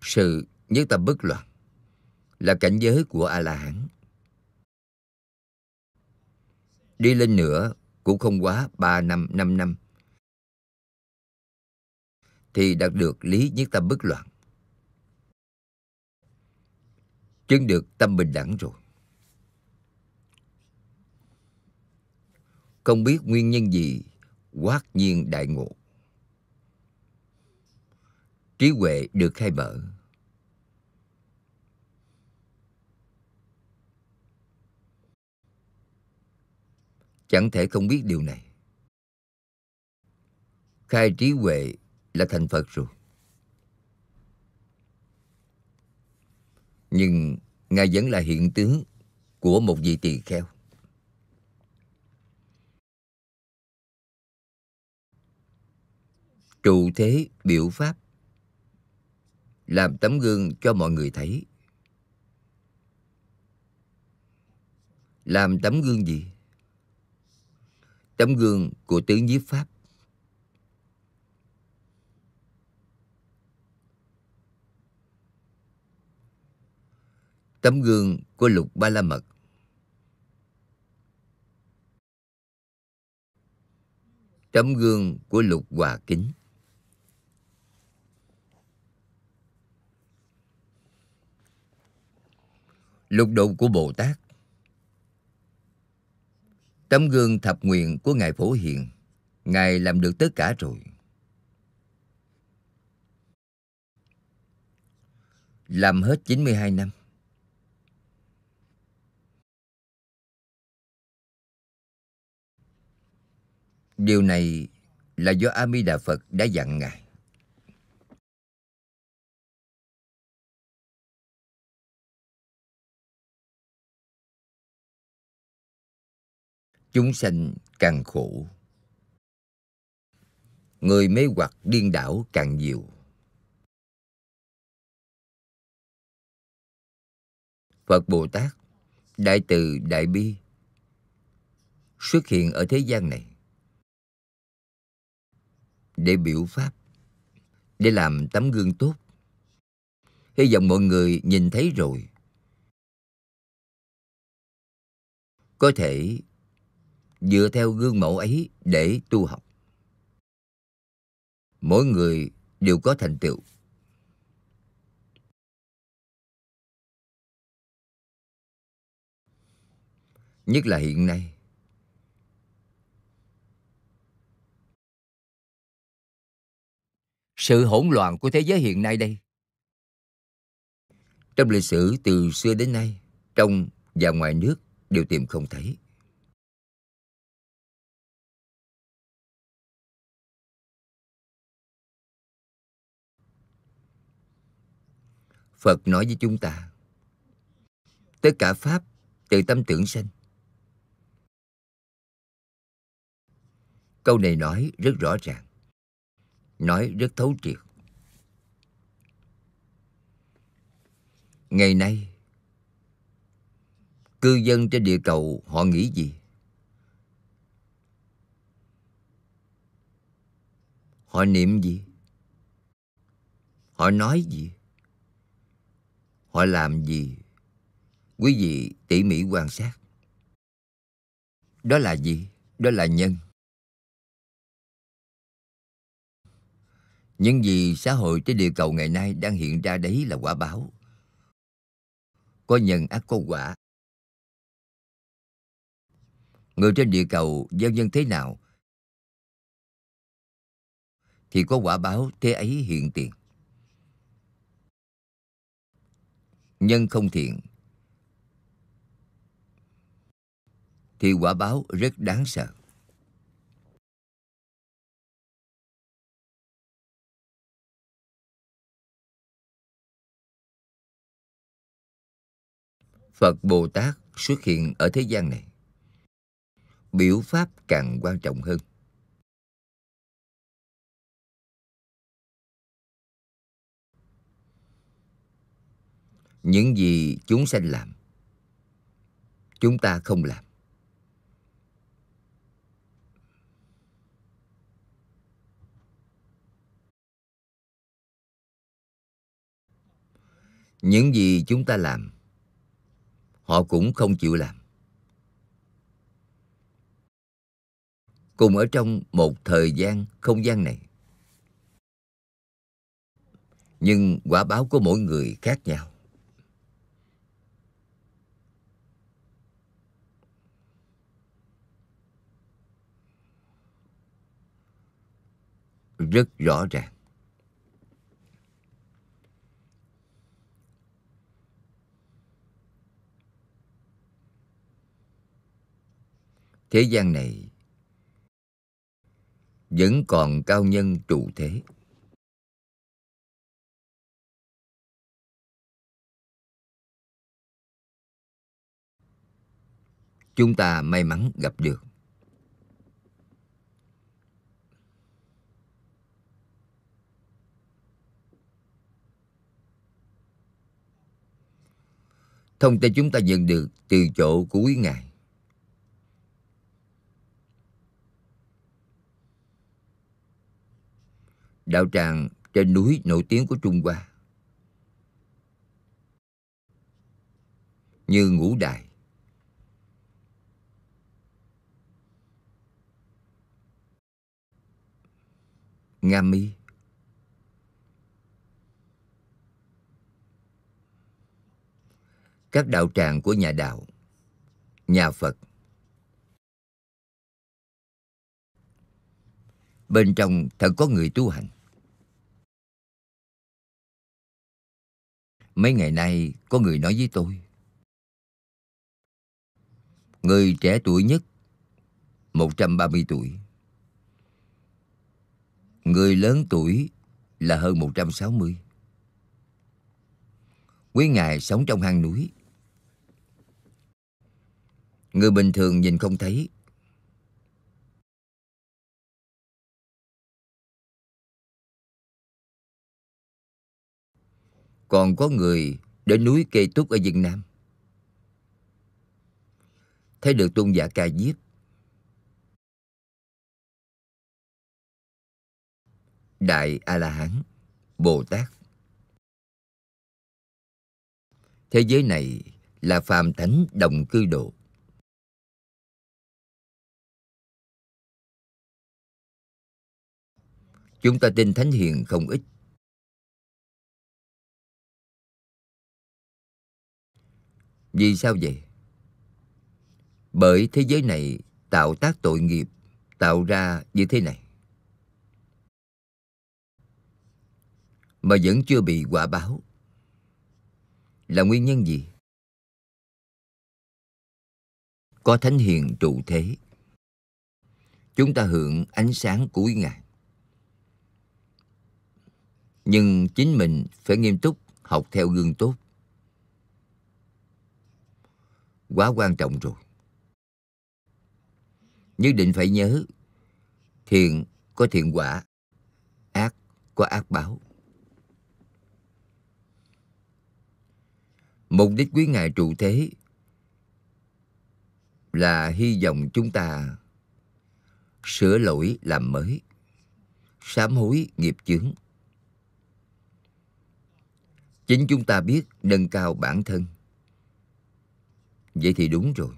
A: Sự nhất tâm bất loạn là cảnh giới của A-la-hán. Đi lên nữa cũng không quá ba năm, năm năm thì đạt được lý nhất tâm bất loạn. Chứng được tâm bình đẳng rồi. Không biết nguyên nhân gì, quát nhiên đại ngộ. Trí huệ được khai mở. Chẳng thể không biết điều này khai trí huệ là thành Phật rồi. Nhưng Ngài vẫn là hiện tướng của một vị tỳ kheo. Trụ thế biểu pháp làm tấm gương cho mọi người thấy. Làm tấm gương gì? Tấm gương của tướng nhiếp pháp. tấm gương của lục ba la mật tấm gương của lục hòa kính lục độ của bồ tát tấm gương thập nguyện của ngài phổ hiền ngài làm được tất cả rồi làm hết 92 năm Điều này là do A Di Đà
B: Phật đã dặn ngài. Chúng sanh càng khổ. Người mê hoặc điên đảo càng nhiều.
A: Phật Bồ Tát, Đại Từ Đại Bi xuất hiện ở thế gian này để biểu pháp, để làm tấm gương tốt. Hy vọng mọi người nhìn thấy rồi. Có thể dựa theo gương mẫu ấy để tu học.
B: Mỗi người đều có thành tựu. Nhất là hiện nay,
A: sự hỗn loạn của thế giới hiện nay đây
B: trong lịch sử từ xưa đến nay trong và ngoài nước đều tìm không thấy
A: phật nói với chúng ta tất cả pháp từ tâm tưởng sinh câu này nói rất rõ ràng nói rất thấu triệt. Ngày nay, cư dân trên địa cầu họ nghĩ gì? Họ niệm gì? Họ nói gì? Họ làm gì? Quý vị tỉ mỉ quan sát. Đó là gì? Đó là nhân. những gì xã hội trên địa cầu ngày nay đang hiện ra đấy là quả báo.
B: Có nhân ác có quả. Người trên địa cầu gieo nhân thế nào
A: thì có quả báo thế ấy hiện tiền. Nhân không thiện
B: thì quả báo rất đáng sợ. Phật Bồ Tát xuất hiện ở thế gian này. Biểu pháp càng quan trọng hơn. Những gì chúng sanh làm, chúng ta không làm.
A: Những gì chúng ta làm họ cũng không chịu làm. Cùng ở trong một thời gian, không gian này. Nhưng quả báo của mỗi người khác nhau. Rất rõ ràng.
B: thế gian này vẫn còn cao nhân trụ thế chúng ta
A: may mắn gặp được thông tin chúng ta nhận được từ chỗ của quý ngài đạo tràng trên núi nổi tiếng của Trung Hoa. Như ngũ đài. Nga Mi. Các đạo tràng của nhà đạo, nhà Phật.
B: Bên trong thật có người tu hành. Mấy ngày nay có người nói với tôi Người trẻ
A: tuổi nhất 130 tuổi Người lớn tuổi là hơn 160 Quý ngài sống trong hang núi Người bình thường nhìn
B: không thấy còn có người
A: đến núi Kê Túc ở Dân Nam. Thấy được tôn giả
B: Ca Diếp, Đại A-la-hán, Bồ Tát. Thế giới này là phàm thánh đồng cư độ. Chúng ta tin thánh hiền không ít Vì sao vậy? Bởi thế
A: giới này tạo tác tội nghiệp tạo ra như thế này. Mà vẫn chưa bị quả báo. Là nguyên nhân gì? Có thánh hiền trụ thế. Chúng ta hưởng ánh sáng cuối ngàn. Nhưng chính mình phải nghiêm túc học theo gương tốt quá quan trọng rồi. Nhất định phải nhớ, thiện có thiện quả, ác có ác báo. Mục đích quý ngài trụ thế là hy vọng chúng ta sửa lỗi làm mới, sám hối nghiệp chướng. Chính chúng ta biết nâng cao bản thân, Vậy thì đúng rồi.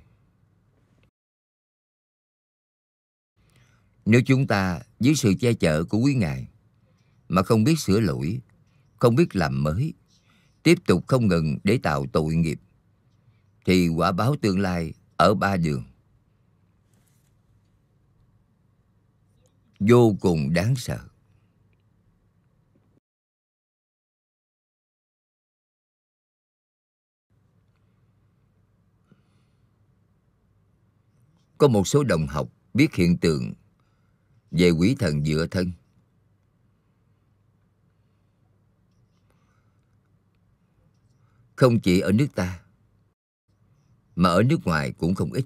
A: Nếu chúng ta dưới sự che chở của quý ngài mà không biết sửa lỗi, không biết làm mới, tiếp tục không ngừng để tạo tội nghiệp, thì quả báo tương lai ở ba đường.
B: Vô cùng đáng sợ.
A: có một số đồng học biết hiện tượng về quỷ thần dựa thân.
B: Không chỉ ở nước ta, mà ở nước ngoài cũng không ít.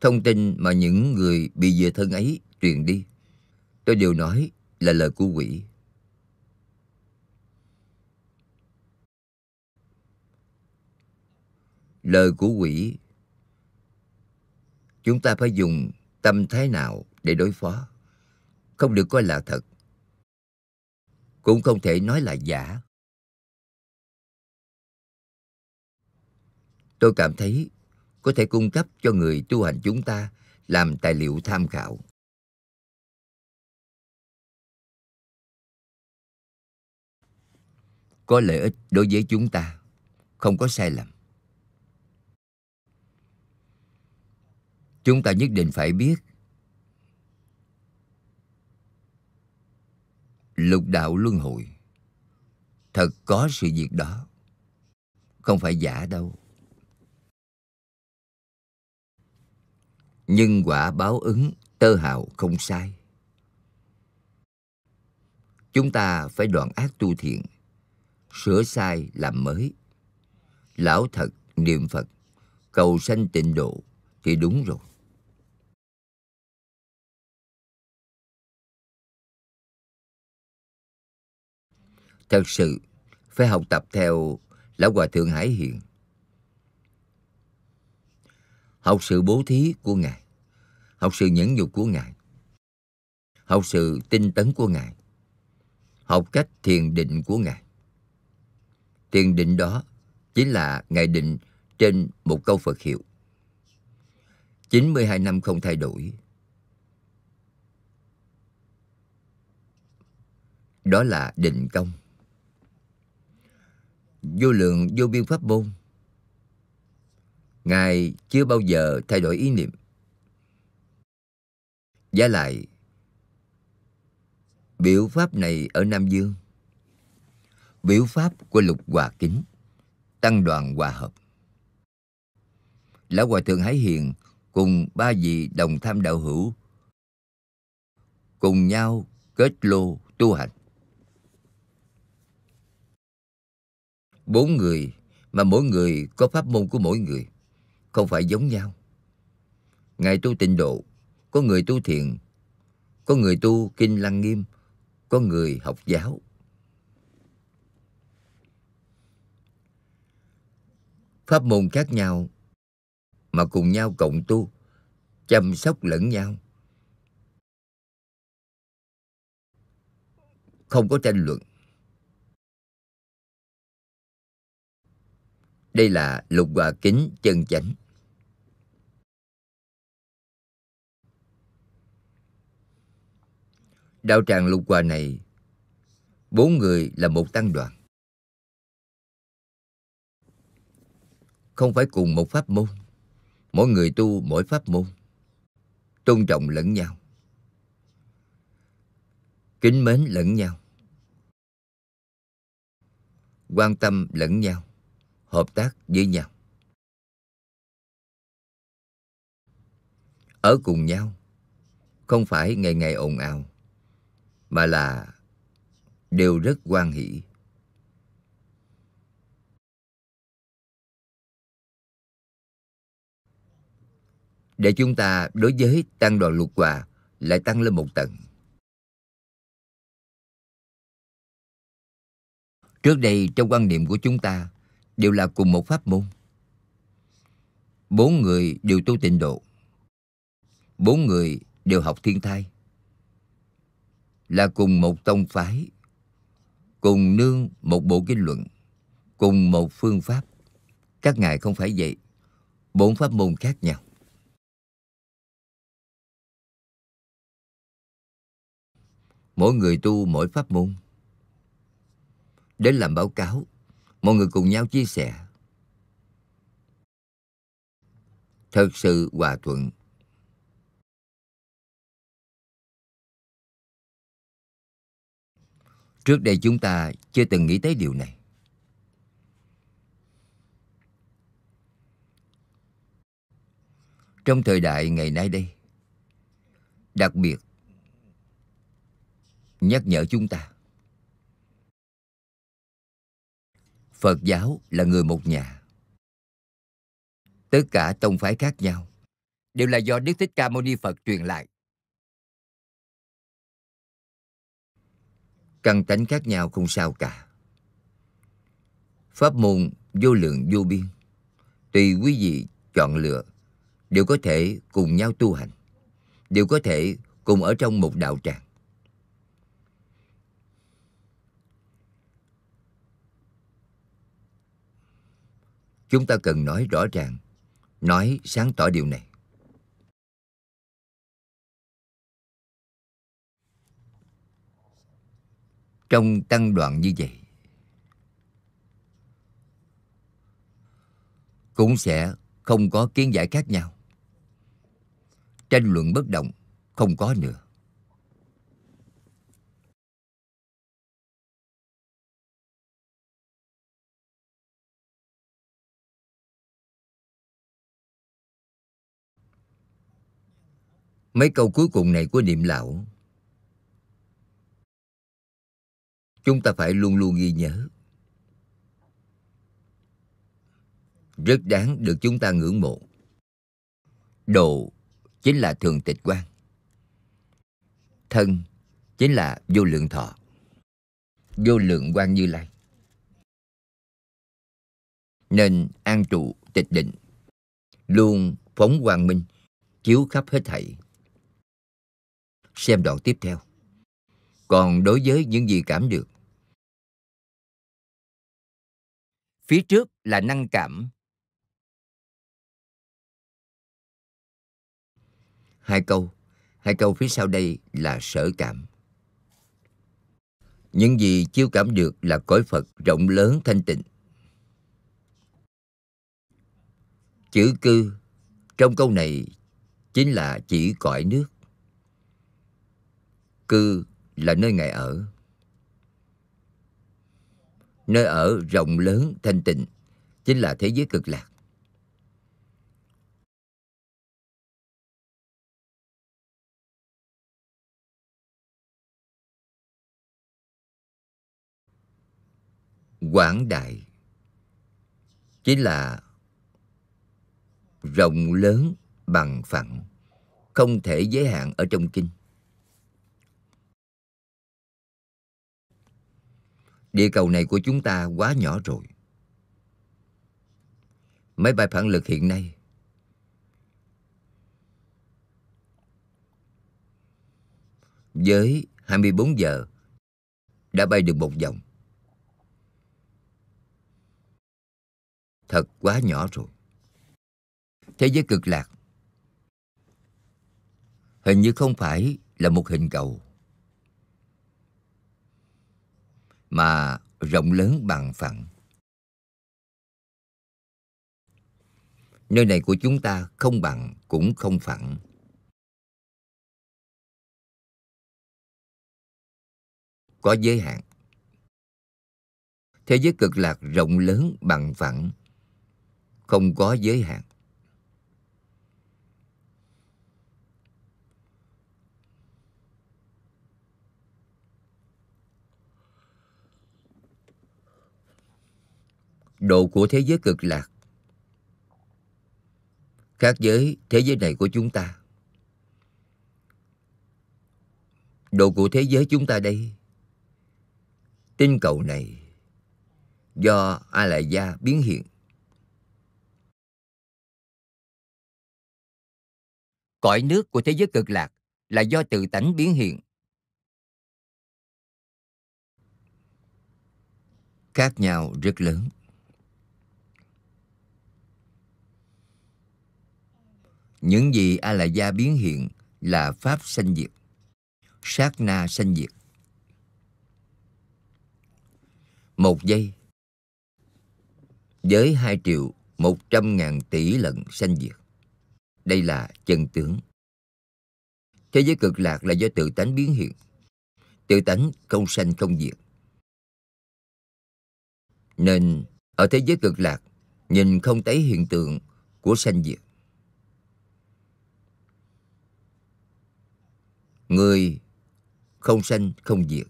B: Thông
A: tin mà những người bị dựa thân ấy truyền đi, tôi đều nói là lời của quỷ. lời của quỷ chúng ta phải dùng tâm thái nào để đối phó không được coi là thật cũng không thể nói là giả tôi cảm thấy có thể cung cấp cho người tu hành chúng ta
B: làm tài liệu tham khảo có lợi ích đối với chúng ta
A: không có sai lầm Chúng ta nhất định phải biết lục đạo luân hồi thật có sự việc đó không phải giả đâu nhân quả báo ứng tơ hào không sai chúng ta phải đoạn ác tu thiện sửa sai làm mới
B: lão thật niệm phật cầu sanh tịnh độ thì đúng rồi Thật sự phải học tập theo Lão Hòa
A: Thượng Hải Hiền. Học sự bố thí của Ngài, học sự nhẫn nhục của Ngài, học sự tinh tấn của Ngài, học cách thiền định của Ngài. Thiền định đó chính là Ngài định trên một câu Phật hiệu. 92 năm không thay đổi. Đó là định công vô lượng vô biên pháp môn. Ngài chưa bao giờ thay đổi ý niệm. Giá lại, biểu pháp này ở Nam Dương, biểu pháp của lục hòa kính, tăng đoàn hòa hợp. Lão Hòa Thượng Hải Hiền cùng ba vị đồng tham đạo hữu cùng nhau kết lô tu hành. bốn người mà mỗi người có pháp môn của mỗi người, không phải giống nhau. Ngài tu tịnh độ, có người tu thiền, có người tu kinh lăng nghiêm, có người học giáo. Pháp môn khác nhau mà cùng nhau cộng tu,
B: chăm sóc lẫn nhau. Không có tranh luận Đây là lục hòa kính chân chánh.
A: Đạo tràng lục hòa này, bốn người là một tăng đoàn. Không phải cùng một pháp môn, mỗi người tu mỗi pháp môn, tôn trọng lẫn nhau, kính mến lẫn
B: nhau, quan tâm lẫn nhau hợp tác với nhau
A: ở cùng nhau không phải ngày ngày ồn ào mà là
B: đều rất quan hỷ để chúng ta đối với tăng đoàn lục hòa lại tăng lên một tầng
A: trước đây trong quan niệm của chúng ta đều là cùng một pháp môn. Bốn người đều tu tịnh độ. Bốn người đều học thiên thai. Là cùng một tông phái, cùng nương một bộ kinh luận, cùng một phương pháp.
B: Các ngài không phải vậy, bốn pháp môn khác nhau. Mỗi người tu mỗi
A: pháp môn. Đến làm báo cáo mọi người cùng nhau chia sẻ
B: thật sự hòa thuận trước đây chúng ta chưa từng nghĩ tới điều này
A: trong thời đại ngày nay đây đặc biệt nhắc nhở chúng ta Phật giáo là người một nhà. Tất cả tông phái khác nhau đều là do Đức Thích Ca Mâu Ni Phật truyền lại. Căn tánh khác nhau không sao cả. Pháp môn vô lượng vô biên, tùy quý vị chọn lựa, đều có thể cùng nhau tu hành, đều có thể cùng ở trong một đạo tràng. Chúng ta cần nói rõ ràng, nói sáng tỏ điều này.
B: Trong tăng đoạn như vậy,
A: cũng sẽ không có kiến giải khác nhau.
B: Tranh luận bất động không có nữa. Mấy câu cuối cùng này của niệm lão
A: Chúng ta phải luôn luôn ghi nhớ Rất đáng được chúng ta ngưỡng mộ Độ chính là thường tịch quan Thân chính là vô lượng thọ Vô lượng quan như lai Nên an trụ tịch định Luôn phóng quang minh Chiếu khắp
B: hết thảy xem đoạn tiếp theo. Còn đối với những gì cảm được, phía trước là năng cảm.
A: Hai câu, hai câu phía sau đây là sở cảm. Những gì chiêu cảm được là cõi Phật rộng lớn thanh tịnh. Chữ cư trong câu này chính là chỉ cõi nước. Cư là nơi ngài ở. Nơi ở rộng lớn, thanh tịnh,
B: chính là thế giới cực lạc. quảng đại
A: chính là rộng lớn bằng phẳng không thể giới hạn ở trong kinh Địa cầu này của chúng ta quá nhỏ rồi. Máy bay phản lực hiện nay với 24 giờ đã bay được một vòng. Thật quá nhỏ rồi. Thế giới cực lạc hình như không phải là một hình cầu mà rộng lớn bằng phẳng.
B: Nơi này của chúng ta không bằng cũng không phẳng. Có giới hạn. Thế giới cực lạc rộng lớn bằng phẳng,
A: không có giới hạn. độ của thế giới cực lạc khác với thế giới này của chúng ta độ của thế giới chúng ta đây tinh cầu này do a la gia biến hiện
B: cõi nước của thế giới cực lạc là do tự tánh biến hiện
A: khác nhau rất lớn Những gì A-la-gia biến hiện là pháp sanh diệt, sát na sanh diệt. Một giây với hai triệu một trăm ngàn tỷ lần sanh diệt. Đây là chân tướng. Thế giới cực lạc là do tự tánh biến hiện. Tự tánh không sanh không diệt. Nên ở thế giới cực lạc, nhìn không thấy hiện tượng của sanh diệt. Người không sanh không diệt.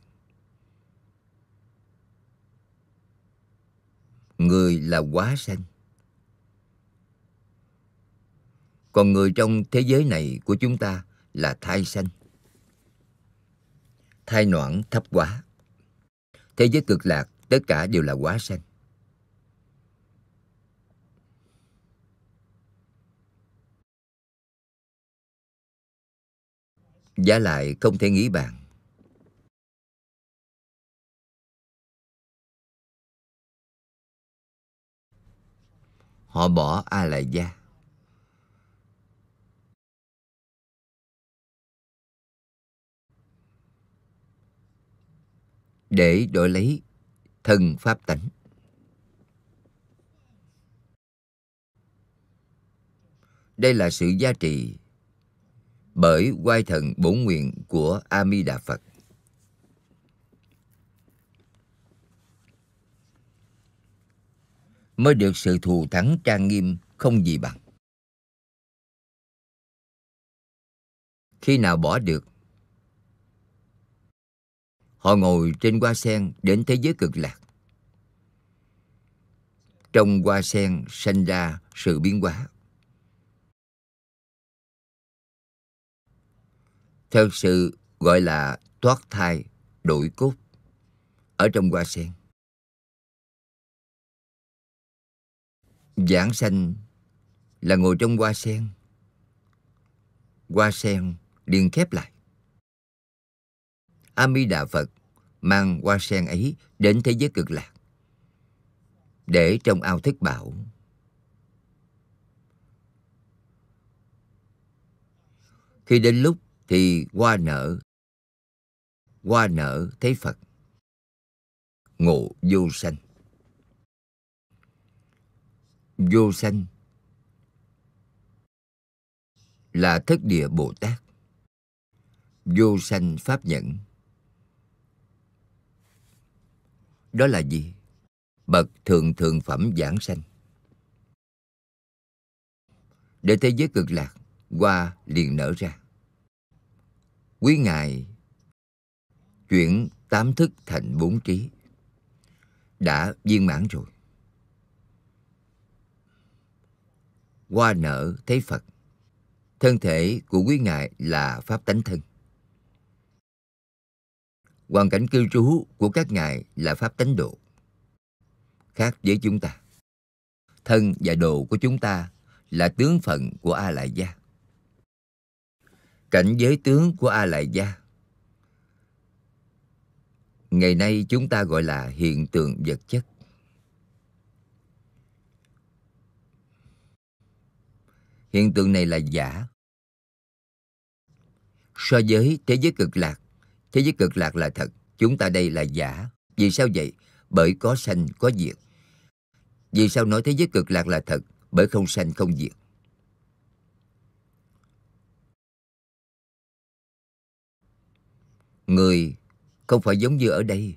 A: Người là quá sanh. Còn người trong thế giới này của chúng ta là thai sanh. Thai noãn thấp quá. Thế giới cực lạc tất cả đều là quá sanh.
B: giá lại không thể nghĩ bạn Họ bỏ A Lại Gia
A: Để đổi lấy thân pháp tánh Đây là sự giá trị bởi quay thần bổn nguyện của A Di Đà Phật. mới được sự
B: thù thắng trang nghiêm không gì bằng. Khi nào bỏ được, họ ngồi
A: trên hoa sen đến thế giới cực lạc. Trong hoa sen sanh ra sự biến hóa. theo sự gọi là thoát thai, đổi cốt ở trong hoa sen. Giảng sanh là ngồi trong hoa sen. Hoa sen liền khép lại. A Di Đà Phật mang hoa sen ấy đến thế giới cực lạc để trong ao thức bảo. Khi đến lúc thì qua nợ qua nợ thấy phật ngộ vô sanh vô sanh là thất địa bồ tát vô sanh pháp nhẫn đó là gì bậc thường thường phẩm giảng sanh để thế giới cực lạc qua liền nở ra quý ngài chuyển tám thức thành bốn trí đã viên mãn rồi Qua nở thấy phật thân thể của quý ngài là pháp tánh thân hoàn cảnh cư trú của các ngài là pháp tánh độ khác với chúng ta thân và đồ của chúng ta là tướng phận của a la gia cảnh giới tướng của A Lại Gia. Ngày nay chúng ta gọi là hiện tượng vật chất. Hiện tượng này là giả. So với thế giới cực lạc, thế giới cực lạc là thật, chúng ta đây là giả. Vì sao vậy? Bởi có sanh, có diệt. Vì sao nói thế giới cực lạc là thật? Bởi không sanh, không diệt.
B: Người không phải giống như ở đây.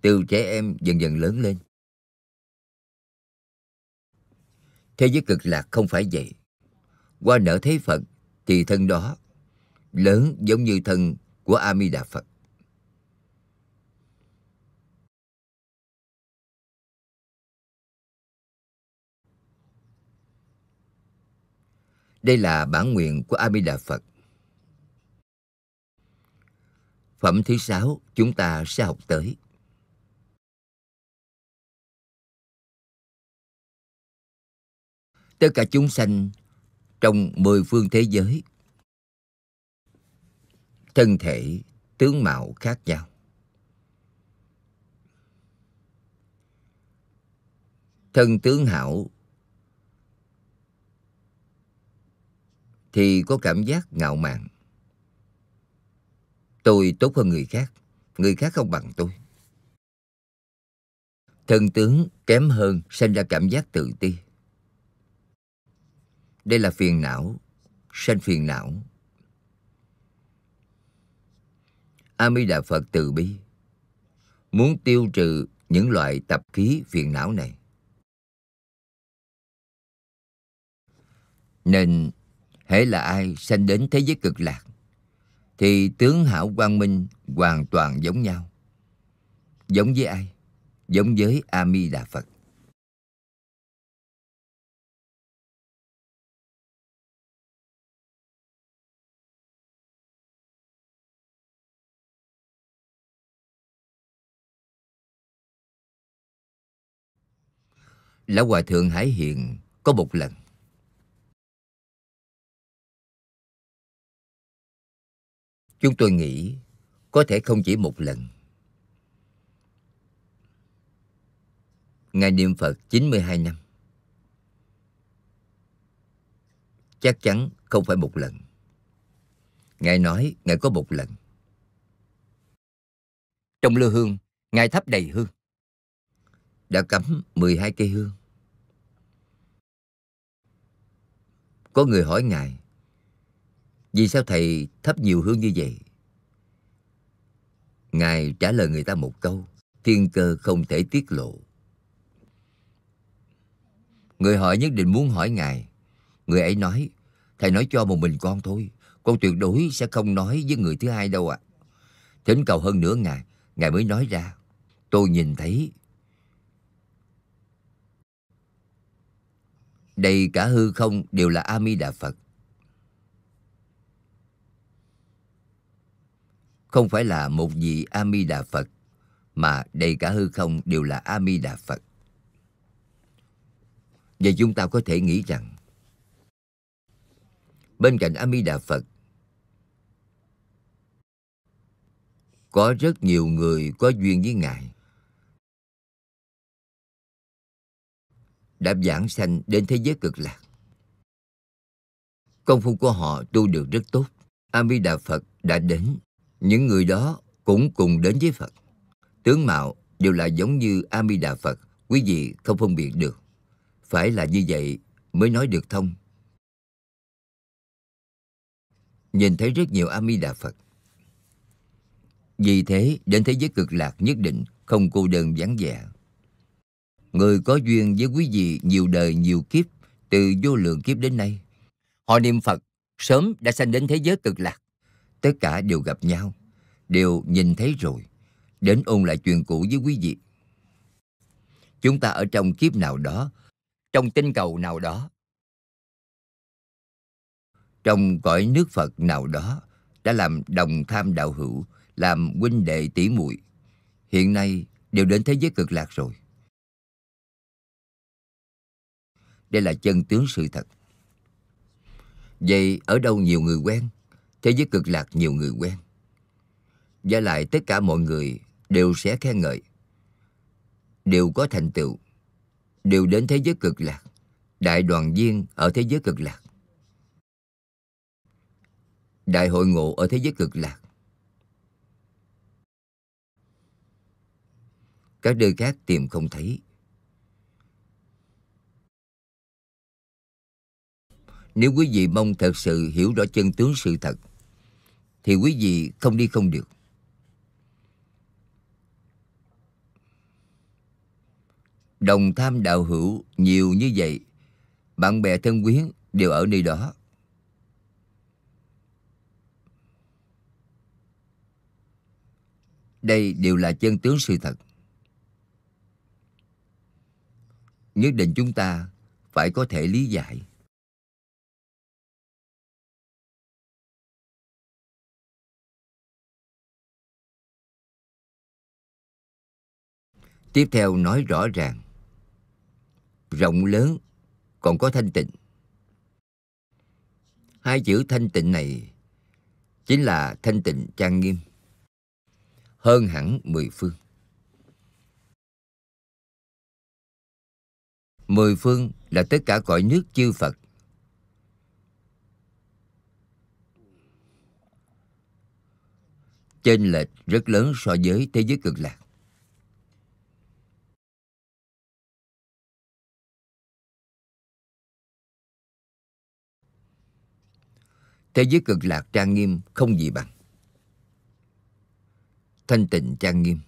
B: Từ trẻ em dần dần lớn lên.
A: Thế giới cực lạc không phải vậy. Qua nở thế Phật thì thân đó lớn giống như thân của A Đà Phật.
B: Đây là bản nguyện của A Đà Phật Phẩm thứ sáu chúng ta sẽ học tới. Tất cả chúng sanh trong mười phương thế giới
A: thân thể tướng mạo khác nhau thân tướng hảo thì có cảm giác ngạo mạn Tôi tốt hơn người khác, người khác không bằng tôi. Thân tướng kém hơn sinh ra cảm giác tự ti. Đây là phiền não, sinh phiền não. A Di Đà Phật từ bi muốn tiêu trừ những loại tập khí phiền não này. Nên hễ là ai sanh đến thế giới cực lạc thì tướng hảo quang minh hoàn toàn giống nhau.
B: Giống với ai? Giống với A Di Đà Phật. Lão Hòa Thượng Hải Hiền có một lần Chúng tôi nghĩ có thể không chỉ một lần.
A: Ngài niệm Phật 92 năm. Chắc chắn không phải một lần. Ngài nói Ngài có một lần. Trong lư hương, Ngài thắp đầy hương. Đã cắm 12 cây hương. Có người hỏi Ngài, vì sao thầy thấp nhiều hương như vậy? Ngài trả lời người ta một câu, thiên cơ không thể tiết lộ. Người hỏi nhất định muốn hỏi Ngài. Người ấy nói, thầy nói cho một mình con thôi, con tuyệt đối sẽ không nói với người thứ hai đâu ạ. À. Thỉnh cầu hơn nữa Ngài, Ngài mới nói ra. Tôi nhìn thấy đây cả hư không đều là A Đà Phật. không phải là một vị A Di Đà Phật mà đầy cả hư không đều là A Di Đà Phật. Và chúng ta có thể nghĩ rằng bên cạnh A Di Đà Phật có rất nhiều người có duyên với ngài đã giảng sanh đến thế giới cực lạc. Công phu của họ tu được rất tốt. A Di Đà Phật đã đến những người đó cũng cùng đến với Phật. Tướng mạo đều là giống như A Di Đà Phật, quý vị không phân biệt được. Phải là như vậy mới nói được thông. Nhìn thấy rất nhiều A Di Đà Phật. Vì thế, đến thế giới cực lạc nhất định không cô đơn vắng vẻ. Người có duyên với quý vị nhiều đời nhiều kiếp, từ vô lượng kiếp đến nay. Họ niệm Phật, sớm đã sanh đến thế giới cực lạc tất cả đều gặp nhau, đều nhìn thấy rồi. Đến ôn lại chuyện cũ với quý vị. Chúng ta ở trong kiếp nào đó, trong tinh cầu nào đó, trong cõi nước Phật nào đó đã làm đồng tham đạo hữu, làm huynh đệ tỷ muội. Hiện nay đều đến thế giới cực lạc rồi. Đây là chân tướng sự thật. Vậy ở đâu nhiều người quen? thế giới cực lạc nhiều người quen. Và lại tất cả mọi người đều sẽ khen ngợi, đều có thành tựu, đều đến thế giới cực lạc, đại đoàn viên ở thế giới cực lạc. Đại hội ngộ ở thế giới cực lạc. Các nơi khác tìm không thấy. Nếu quý vị mong thật sự hiểu rõ chân tướng sự thật, thì quý vị không đi không được. Đồng tham đạo hữu nhiều như vậy, bạn bè thân quyến đều ở nơi đó. Đây đều là chân tướng sự thật. Nhất định chúng ta
B: phải có thể lý giải. Tiếp theo nói rõ ràng, rộng lớn
A: còn có thanh tịnh. Hai chữ thanh tịnh này chính là thanh tịnh trang nghiêm, hơn hẳn mười phương. Mười phương là tất cả cõi nước chư Phật. trên lệch rất lớn so với thế giới cực lạc.
B: Thế giới cực lạc
A: trang nghiêm không gì bằng. Thanh tịnh trang nghiêm.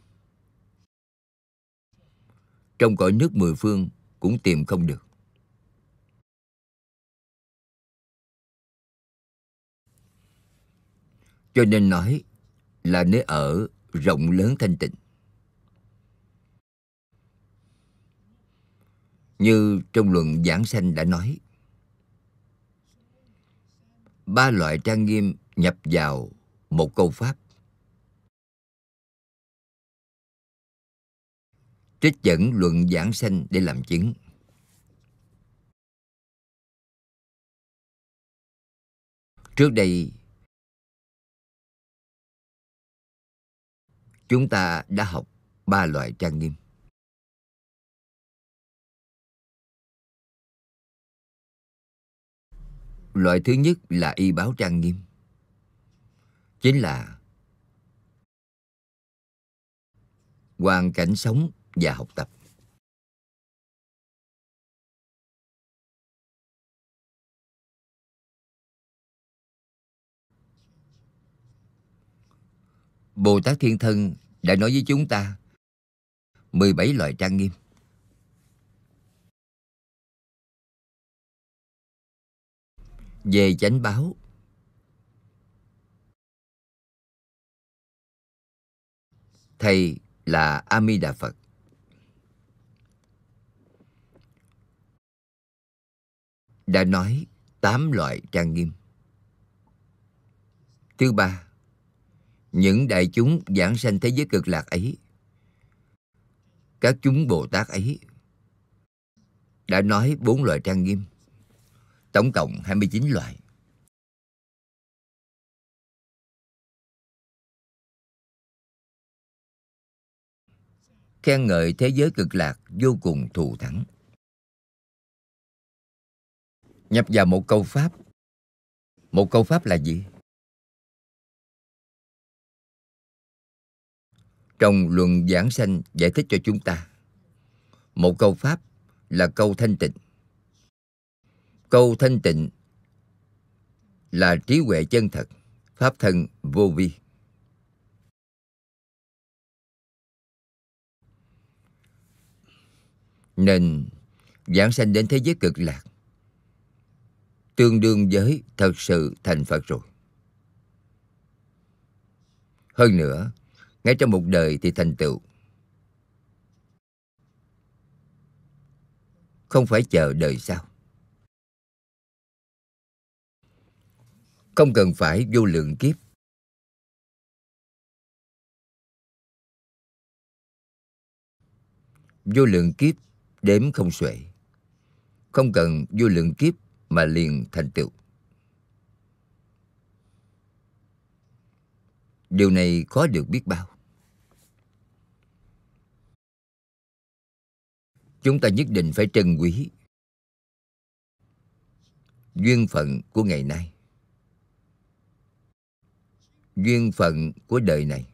B: Trong cõi nước mười phương cũng tìm không được. Cho nên nói là nơi ở rộng lớn thanh tịnh.
A: Như trong luận giảng sanh đã nói, ba loại trang nghiêm nhập vào một câu pháp
B: trích dẫn luận giảng sanh để làm chứng trước đây chúng ta đã học ba loại trang nghiêm Loại thứ nhất là y báo trang nghiêm. Chính là hoàn cảnh sống và học tập. Bồ Tát Thiên Thân đã nói với chúng ta 17 loại trang nghiêm. về chánh báo thầy
A: là a đà phật đã nói tám loại trang nghiêm thứ ba những đại chúng giảng sanh thế giới cực lạc ấy các chúng bồ tát ấy đã nói bốn
B: loại trang nghiêm tổng cộng 29 loại. Khen ngợi thế giới cực lạc vô cùng thù thắng. Nhập vào một câu Pháp. Một câu Pháp là gì? Trong luận
A: giảng sanh giải thích cho chúng ta, một câu Pháp là câu thanh tịnh câu thanh tịnh là trí huệ chân thật pháp thân vô vi nên giảng sanh đến thế giới cực lạc tương đương với thật sự thành phật rồi hơn nữa ngay trong một đời thì thành tựu không phải chờ đời
B: sau không cần phải vô lượng kiếp. Vô lượng kiếp đếm không xuể.
A: Không cần vô lượng kiếp mà liền thành tựu. Điều này khó được biết bao. Chúng ta nhất định phải trân quý duyên phận của ngày nay duyên phận của đời này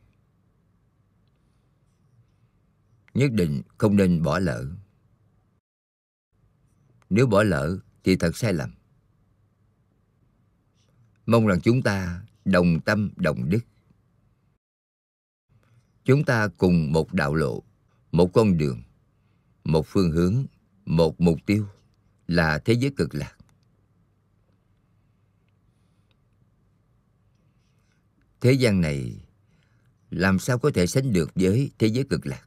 A: nhất định không nên bỏ lỡ nếu bỏ lỡ thì thật sai lầm mong rằng chúng ta đồng tâm đồng đức chúng ta cùng một đạo lộ một con đường một phương hướng một mục tiêu là thế giới cực lạc Thế gian này làm sao có thể sánh được với thế giới cực lạc?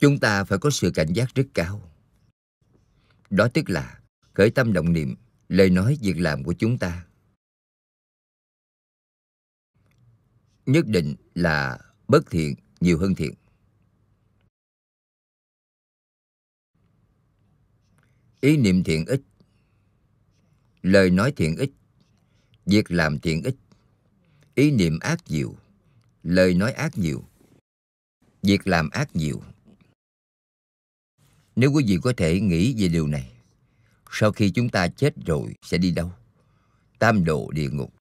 B: Chúng ta phải có sự cảnh giác rất cao. Đó tức là
A: khởi tâm động niệm, lời nói việc làm của chúng ta.
B: Nhất định là bất thiện nhiều hơn thiện. ý niệm
A: thiện ích lời nói thiện ích việc làm thiện ích ý niệm ác nhiều lời nói ác nhiều việc làm ác nhiều nếu quý vị có thể nghĩ về điều này sau khi chúng ta chết rồi sẽ đi đâu tam độ địa ngục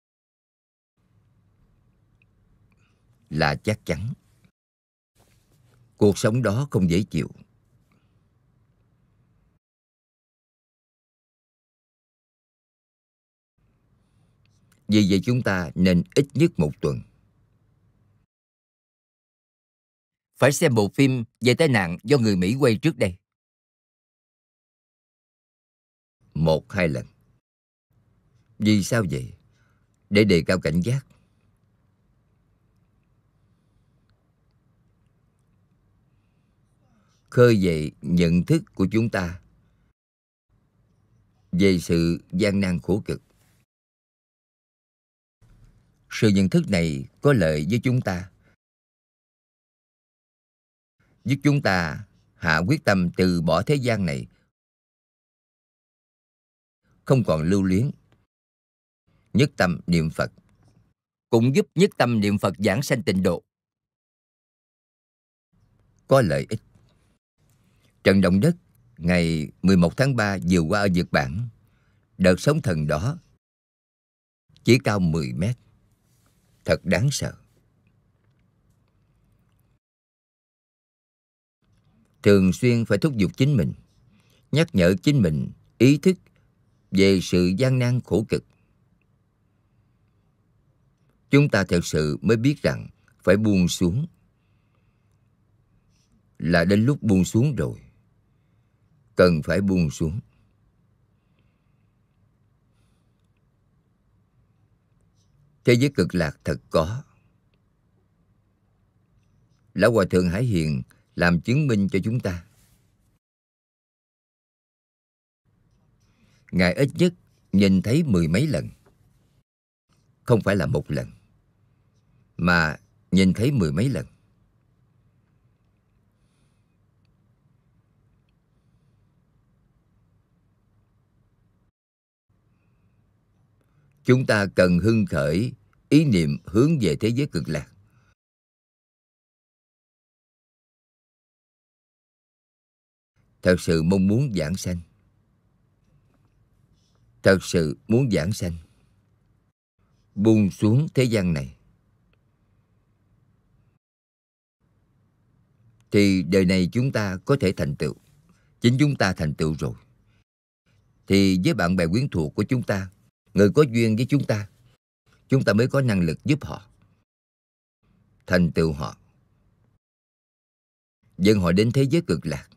A: là chắc chắn
B: cuộc sống đó không dễ chịu Vì vậy chúng ta nên ít nhất một tuần. Phải xem bộ phim về tai nạn do người Mỹ quay trước đây.
A: Một hai lần. Vì sao vậy? Để đề cao cảnh giác. khơi dậy nhận thức của chúng ta
B: về sự gian nan khổ cực sự nhận thức này có lợi với chúng ta.
A: Giúp chúng ta hạ quyết tâm từ bỏ thế gian này. Không còn lưu luyến. Nhất tâm niệm Phật. Cũng giúp nhất tâm niệm Phật giảng sanh tịnh độ. Có lợi ích. Trận động đất ngày 11 tháng 3 vừa qua ở Nhật Bản, đợt sóng thần đó chỉ cao 10 mét thật đáng sợ. Thường xuyên phải thúc giục chính mình, nhắc nhở chính mình ý thức về sự gian nan khổ cực. Chúng ta thật sự mới biết rằng phải buông xuống là đến lúc buông xuống rồi cần phải buông xuống Thế giới cực lạc thật có. Lão Hòa Thượng Hải Hiền làm chứng minh cho chúng ta. Ngài ít nhất nhìn thấy mười mấy lần. Không phải là một lần, mà nhìn thấy mười mấy lần. chúng ta cần hưng khởi
B: ý niệm hướng về thế giới cực lạc thật sự mong muốn giảng sanh
A: thật sự muốn giảng sanh buông xuống thế gian này thì đời này chúng ta có thể thành tựu chính chúng ta thành tựu rồi thì với bạn bè quyến thuộc của chúng ta người có duyên với chúng ta, chúng ta mới có năng lực giúp họ. Thành tựu họ. Dẫn họ đến thế giới cực lạc.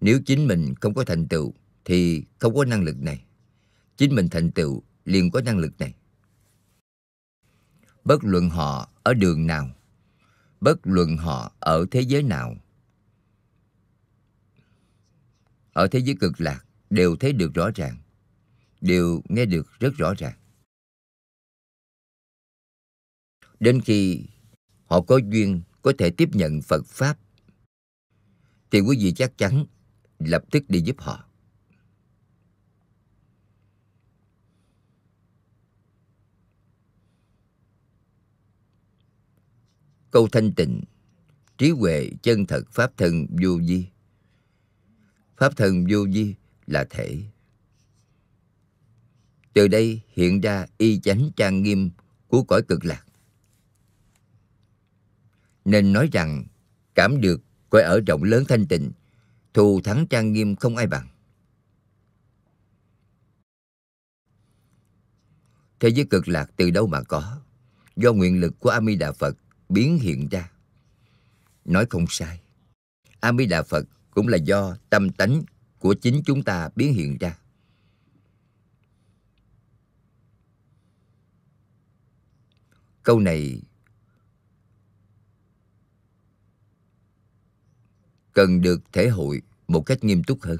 A: Nếu chính mình không có thành tựu thì không có năng lực này. Chính mình thành tựu liền có năng lực này. Bất luận họ ở đường nào, bất luận họ ở thế giới nào, ở thế giới cực lạc đều thấy được rõ ràng, đều nghe được rất rõ ràng. Đến khi họ có duyên có thể tiếp nhận Phật Pháp, thì quý vị chắc chắn lập tức đi giúp họ. câu thanh tịnh trí huệ chân thật pháp thân vô di, pháp thân vô di là thể từ đây hiện ra y chánh trang nghiêm của cõi cực lạc nên nói rằng cảm được cõi ở rộng lớn thanh tịnh thù thắng trang nghiêm không ai bằng thế giới cực lạc từ đâu mà có do nguyện lực của a di đà phật biến hiện ra nói không sai a di đà phật cũng là do tâm tánh của chính chúng ta biến hiện ra câu này cần được thể hội một cách nghiêm túc hơn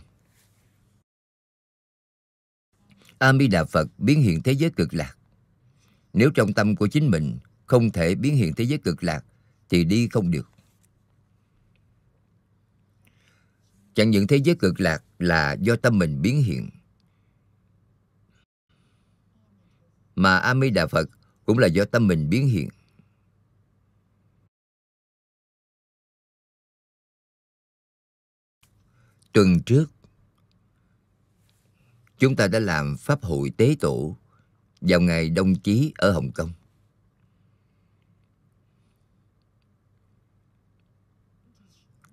A: a mi đà phật biến hiện thế giới cực lạc nếu trong tâm của chính mình không thể biến hiện thế giới cực lạc thì đi không được chẳng những thế giới cực lạc là do tâm mình biến hiện mà a mi đà phật cũng là do tâm mình biến hiện
B: tuần trước chúng ta đã làm pháp hội tế tổ vào
A: ngày đông chí ở hồng kông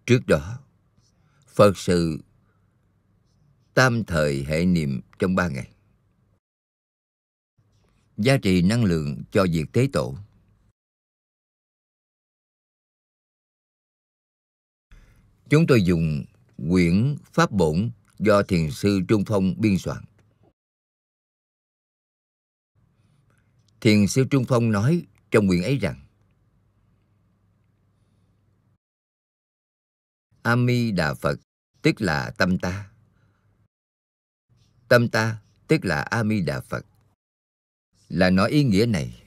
A: trước đó Phật sự tam thời hệ niệm trong ba ngày. Giá trị năng lượng cho việc tế tổ.
B: Chúng tôi dùng quyển Pháp Bổn do Thiền sư Trung Phong biên soạn.
A: Thiền sư Trung Phong nói trong quyển ấy rằng Ami Đà Phật tức là tâm ta.
B: Tâm ta tức là A Đà Phật. Là nói ý nghĩa này.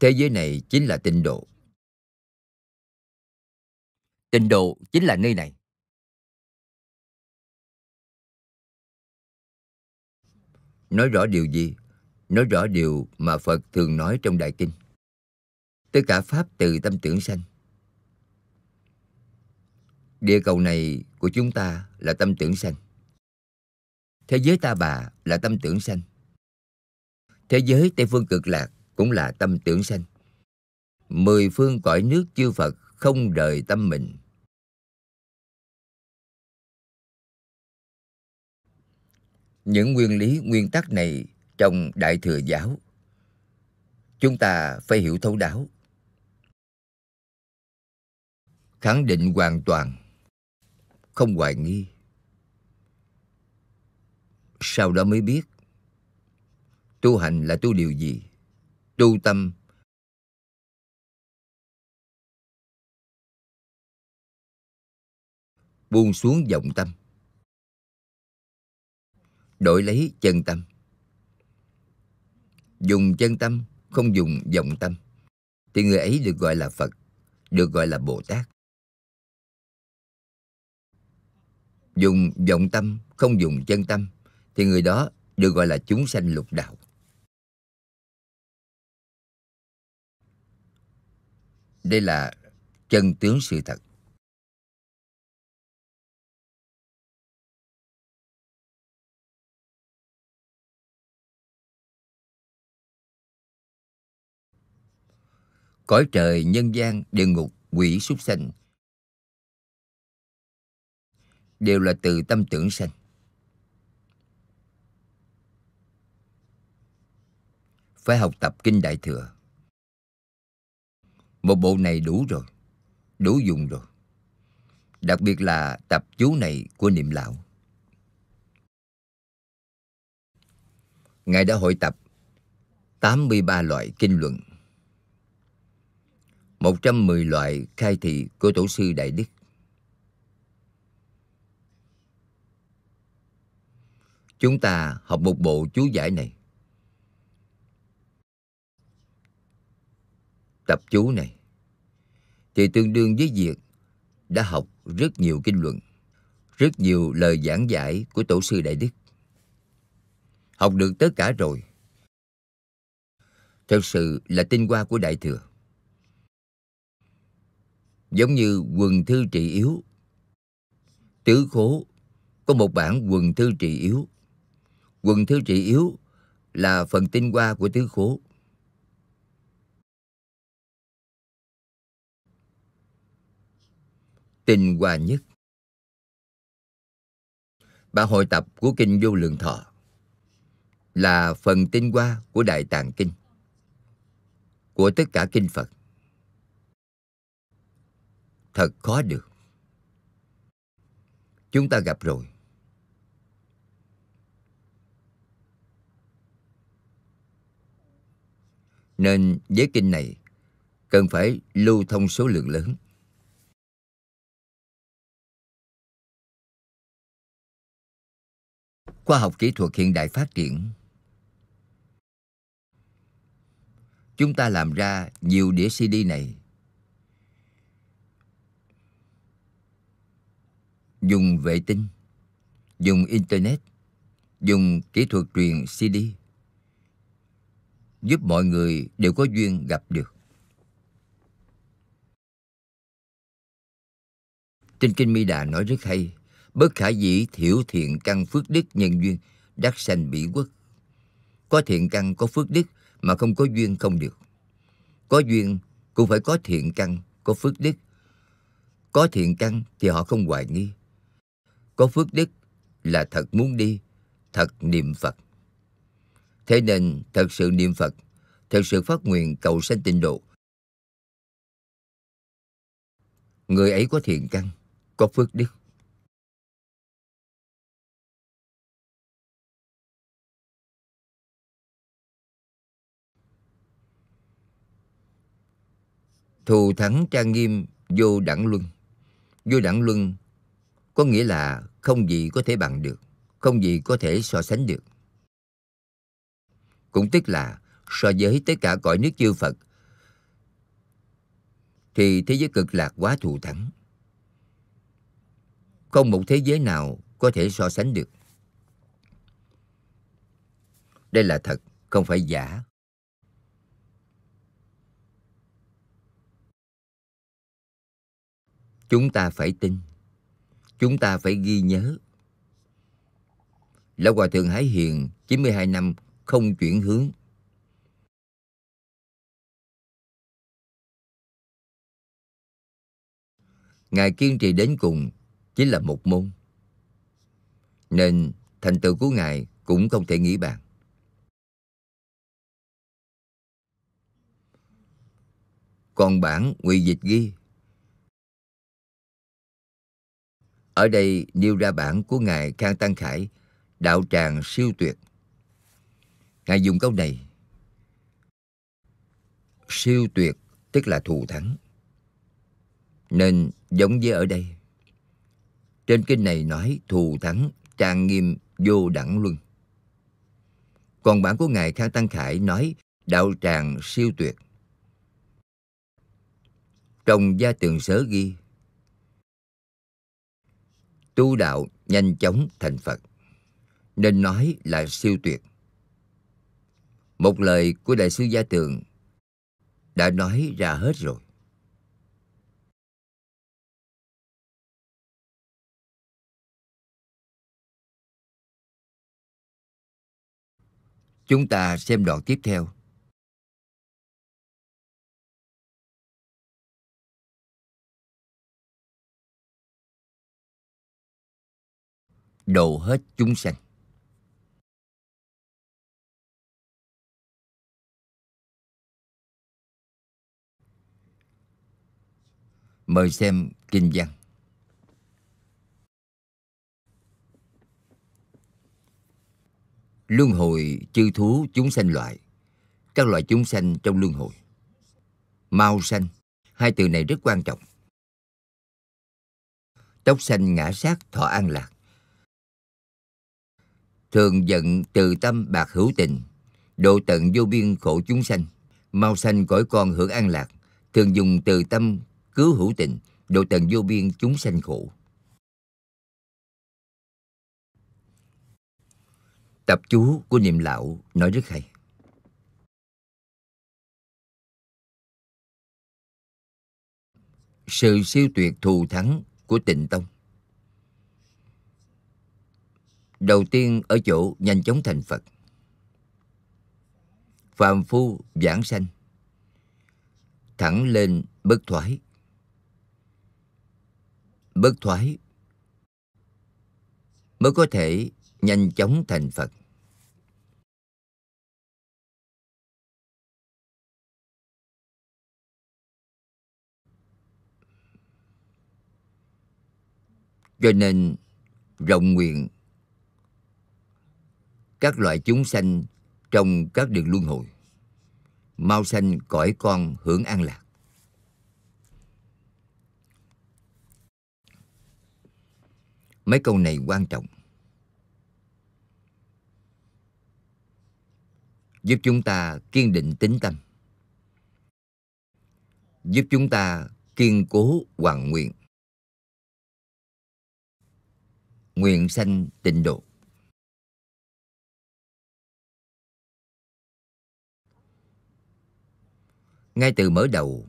B: Thế giới này chính là tịnh độ. Tịnh độ chính là nơi này. Nói rõ điều gì? Nói rõ điều mà
A: Phật thường nói trong Đại Kinh tất cả pháp từ tâm tưởng sanh địa cầu này của chúng ta là tâm tưởng sanh thế giới ta bà là tâm tưởng sanh thế giới tây phương cực
B: lạc cũng là tâm tưởng sanh mười phương cõi nước chư phật không đời tâm mình những nguyên lý nguyên tắc này trong đại thừa giáo
A: chúng ta phải hiểu thấu đáo khẳng định hoàn toàn, không hoài nghi. Sau đó mới biết, tu hành là tu điều gì,
B: tu tâm buông xuống vọng tâm đổi lấy chân tâm dùng chân
A: tâm không dùng vọng tâm thì người ấy được gọi là phật được gọi là bồ tát dùng vọng tâm không dùng chân tâm thì người đó được gọi là chúng sanh lục đạo
B: đây là chân tướng sự thật cõi trời nhân gian địa ngục quỷ súc sanh
A: đều là từ tâm tưởng sanh phải học tập kinh đại thừa một bộ này đủ rồi đủ dùng rồi đặc biệt là tập chú này của niệm lão ngài đã hội tập 83 loại kinh luận 110 loại khai thị của tổ sư Đại Đức Chúng ta học một bộ chú giải này. Tập chú này thì tương đương với việc đã học rất nhiều kinh luận, rất nhiều lời giảng giải của Tổ sư Đại Đức. Học được tất cả rồi. Thật sự là tinh hoa của Đại Thừa. Giống như quần thư trị yếu. Tứ khố có một bản quần thư trị yếu quần thiếu trị yếu là phần tinh hoa của tứ khố.
B: Tinh hoa nhất Bản hội tập
A: của Kinh Vô Lượng Thọ là phần tinh hoa của Đại Tạng Kinh, của tất cả Kinh Phật. Thật khó được. Chúng ta gặp rồi
B: nên giới kinh này cần phải lưu thông số lượng lớn. Khoa học kỹ thuật hiện đại phát triển
A: Chúng ta làm ra nhiều đĩa CD này Dùng vệ tinh Dùng Internet Dùng kỹ thuật truyền CD giúp mọi người đều có duyên gặp được. Trên Kinh Mi Đà nói rất hay, bất khả dĩ thiểu thiện căn phước đức nhân duyên, đắc sanh bỉ quốc. Có thiện căn có phước đức mà không có duyên không được. Có duyên cũng phải có thiện căn, có phước đức. Có thiện căn thì họ không hoài nghi. Có phước đức là thật muốn đi, thật niệm Phật. Thế nên thật sự niệm Phật,
B: thật sự phát nguyện cầu sanh tịnh độ. Người ấy có thiện căn, có phước đức. Thù thắng trang nghiêm vô đẳng
A: luân. Vô đẳng luân có nghĩa là không gì có thể bằng được, không gì có thể so sánh được cũng tức là so với tất cả cõi nước chư Phật, thì thế giới cực lạc quá thù thắng. Không một thế giới nào có thể so sánh được. Đây là thật, không phải giả. Chúng ta phải tin, chúng ta phải ghi nhớ.
B: Lão Hòa Thượng Hải Hiền 92 năm không chuyển hướng. Ngài kiên trì đến cùng chỉ là một môn. Nên
A: thành tựu của Ngài cũng không thể nghĩ bàn. Còn bản ngụy dịch ghi Ở đây nêu ra bản của Ngài Khang Tăng Khải Đạo tràng siêu tuyệt Ngài dùng câu này Siêu tuyệt tức là thù thắng Nên giống với ở đây Trên kinh này nói thù thắng trang nghiêm vô đẳng luân Còn bản của Ngài Khang Tăng Khải nói đạo tràng siêu tuyệt Trong gia tường sớ ghi Tu đạo nhanh chóng thành Phật Nên nói là siêu tuyệt một lời của đại sư Gia
B: Tường đã nói ra hết rồi. Chúng ta xem đoạn tiếp theo. Độ hết chúng sanh. Mời xem
A: Kinh văn. Luân hồi chư thú chúng sanh loại Các loại chúng sanh trong luân hồi Mau sanh Hai từ này rất quan trọng Tóc sanh ngã sát thọ an lạc Thường giận từ tâm bạc hữu tình Độ tận vô biên khổ chúng sanh Mau sanh cõi con hưởng an lạc Thường dùng từ tâm cứu hữu tình, độ tận vô biên chúng sanh khổ.
B: Tập chú của niệm lão nói rất hay. Sự siêu tuyệt thù thắng của tịnh tông Đầu
A: tiên ở chỗ nhanh chóng thành Phật Phàm phu giảng sanh Thẳng lên bất thoái bất thoái mới có thể
B: nhanh chóng thành Phật. Cho nên, rộng nguyện
A: các loại chúng sanh trong các đường luân hồi mau sanh cõi con hưởng an lạc Mấy câu này quan trọng. Giúp chúng ta kiên định tính tâm. Giúp chúng ta kiên cố hoàn nguyện.
B: Nguyện sanh tịnh độ. Ngay từ mở đầu,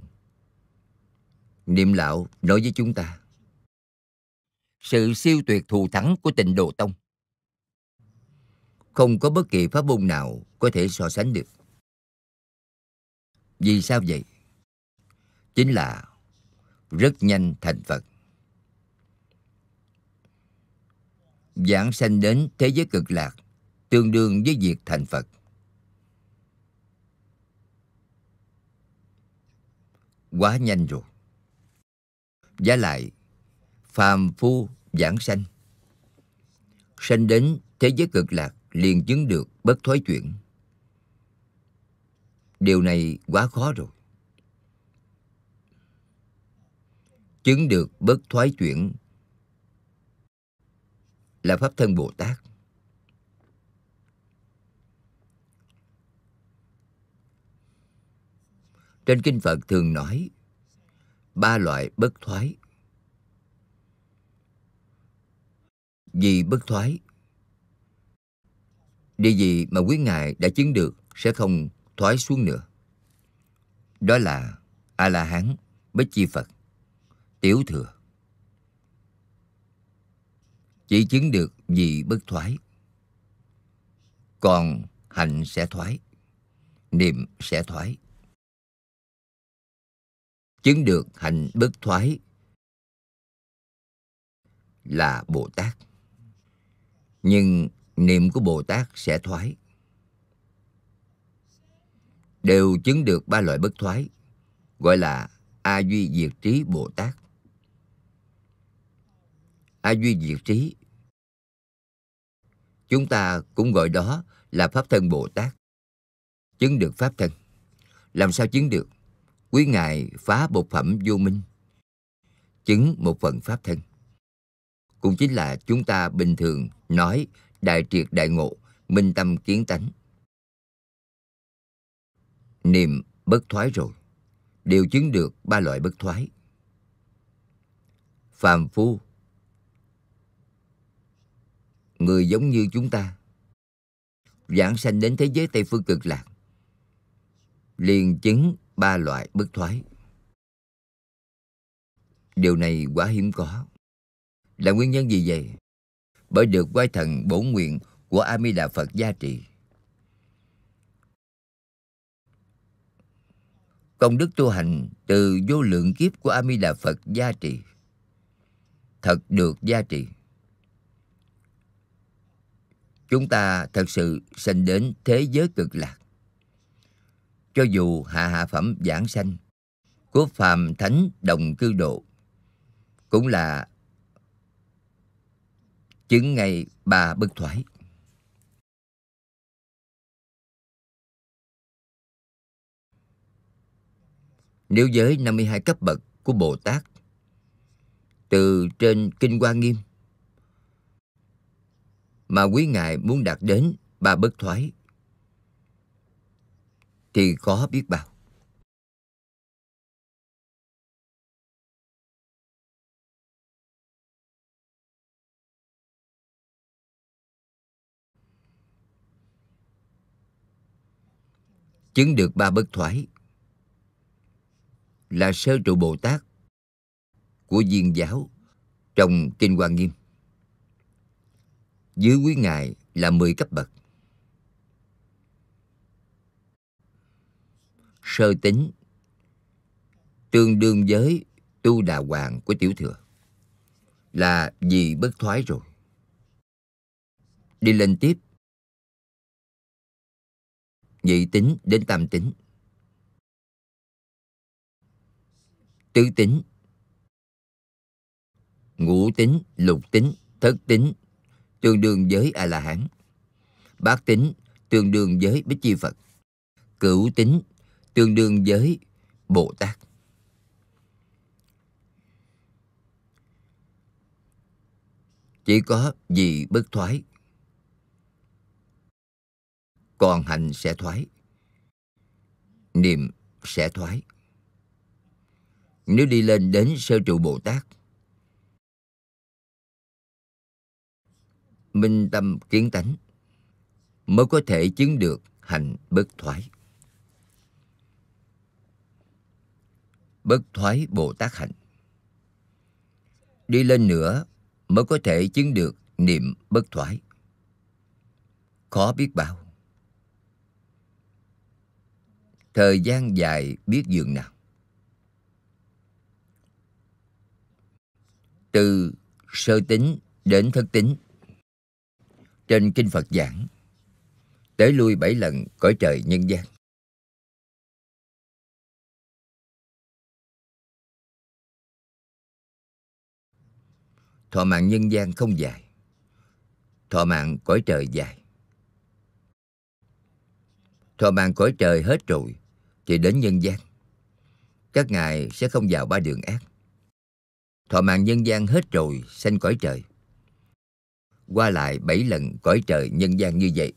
B: niệm lão nói với
A: chúng ta sự siêu tuyệt thù thắng của tịnh Độ Tông. Không có bất kỳ pháp môn nào có thể so sánh được. Vì sao vậy? Chính là rất nhanh thành Phật. Giảng sanh đến thế giới cực lạc tương đương với việc thành Phật. Quá nhanh rồi. Giá lại phàm phu giảng sanh. Sanh đến thế giới cực lạc liền chứng được bất thối chuyển. Điều này quá khó rồi. Chứng được bất thoái chuyển là Pháp Thân Bồ Tát. Trên Kinh Phật thường nói ba loại bất thoái vì bất thoái. Địa vị mà quý ngài đã chứng được sẽ không thoái xuống nữa. Đó là A-la-hán, Bích Chi Phật, Tiểu Thừa. Chỉ chứng được vì bất thoái. Còn hành sẽ thoái, niệm sẽ
B: thoái. Chứng được hành bất thoái là Bồ Tát nhưng
A: niệm của Bồ Tát sẽ thoái. Đều chứng được ba loại bất thoái, gọi là A Duy Diệt Trí Bồ Tát. A Duy Diệt Trí Chúng ta cũng gọi đó là Pháp Thân Bồ Tát. Chứng được Pháp Thân. Làm sao chứng được? Quý Ngài phá bột phẩm vô minh. Chứng một phần Pháp Thân cũng chính là chúng ta bình thường nói đại triệt đại ngộ, minh tâm kiến tánh. Niệm bất thoái rồi, đều chứng được ba loại bất thoái. Phàm phu, người giống như chúng ta, giảng sanh đến thế giới Tây Phương cực lạc, liền chứng ba loại bất thoái. Điều này quá hiếm có. Là nguyên nhân gì vậy? Bởi được quay thần bổ nguyện của A Đà Phật gia trì. Công đức tu hành từ vô lượng kiếp của A Đà Phật gia trì. Thật được gia trì. Chúng ta thật sự sinh đến thế giới cực lạc. Cho dù hạ hạ phẩm giảng sanh, của phàm thánh đồng cư độ,
B: cũng là chừng ngày bà bất thoải. Nếu giới 52 cấp bậc của Bồ Tát
A: từ trên Kinh Hoa Nghiêm mà quý
B: ngài muốn đạt đến bà bất thoái thì khó biết bao. chứng được ba bất
A: thoái là sơ trụ Bồ Tát của viên giáo trong Kinh Hoa Nghiêm. Dưới quý ngài là mười cấp bậc. Sơ tính tương đương với tu đà hoàng của tiểu thừa là vì bất thoái rồi. Đi
B: lên tiếp nhị tính đến tam tính tứ tính
A: ngũ tính lục tính thất tính tương đương với a la hán bát tính tương đương với bích chi phật cửu tính tương đương với bồ tát chỉ có gì bất thoái còn hành sẽ thoái niệm sẽ thoái nếu đi lên đến sơ trụ bồ tát minh tâm kiến tánh mới có thể chứng được hành bất thoái bất thoái bồ tát hạnh đi lên nữa mới có thể chứng được niệm bất thoái khó biết bao thời gian dài biết giường nào. Từ sơ tính đến thất tính. Trên
B: kinh Phật giảng, tới lui bảy lần cõi trời nhân gian. Thọ mạng nhân gian không dài, thọ mạng cõi
A: trời dài. Thọ mạng cõi trời hết rồi, thì đến nhân gian. Các ngài sẽ không vào ba đường ác. Thọ mạng nhân gian hết rồi, sanh cõi trời. Qua lại bảy lần cõi trời nhân gian như vậy.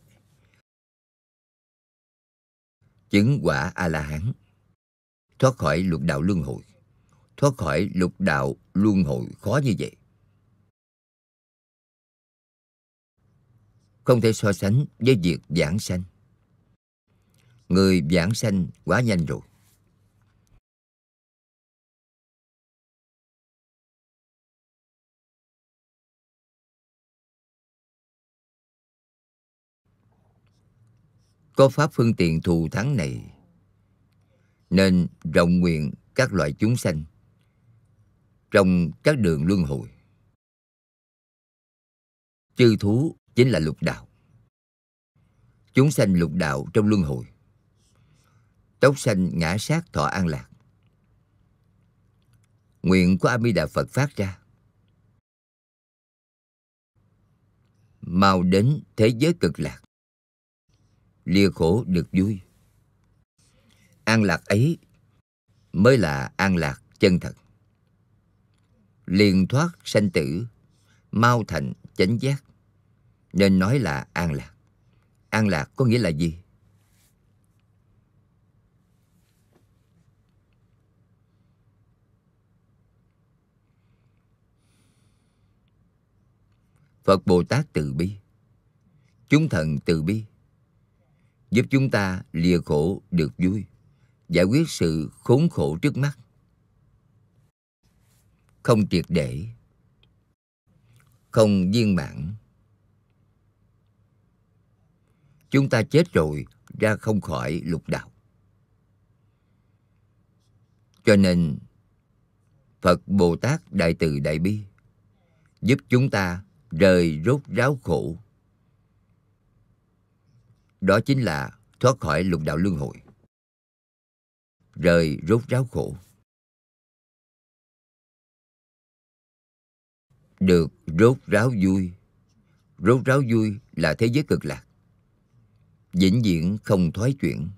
A: Chứng quả A-la-hán. Thoát khỏi lục đạo luân hồi. Thoát khỏi lục đạo luân hồi khó như vậy. Không thể so sánh với việc giảng sanh người giảng sanh quá
B: nhanh rồi. Có pháp phương tiện thù thắng này
A: nên rộng nguyện các loại chúng sanh trong các đường luân hồi. Chư thú chính là lục đạo. Chúng sanh lục đạo trong luân hồi Tóc xanh ngã sát thọ an lạc. Nguyện của A Di Đà Phật phát ra. Mau đến thế giới cực lạc. Lìa khổ được vui. An lạc ấy mới là an lạc chân thật. Liền thoát sanh tử, mau thành chánh giác. Nên nói là an lạc. An lạc có nghĩa là gì? Phật Bồ Tát từ bi Chúng thần từ bi Giúp chúng ta lìa khổ được vui Giải quyết sự khốn khổ trước mắt Không triệt để Không viên mãn Chúng ta chết rồi ra không khỏi lục đạo Cho nên Phật Bồ Tát Đại Từ Đại Bi giúp chúng ta rời rốt ráo khổ.
B: Đó chính là thoát khỏi lục đạo luân hồi. Rời rốt ráo khổ. Được rốt ráo vui. Rốt ráo vui là
A: thế giới cực lạc. Vĩnh viễn không thoái chuyển.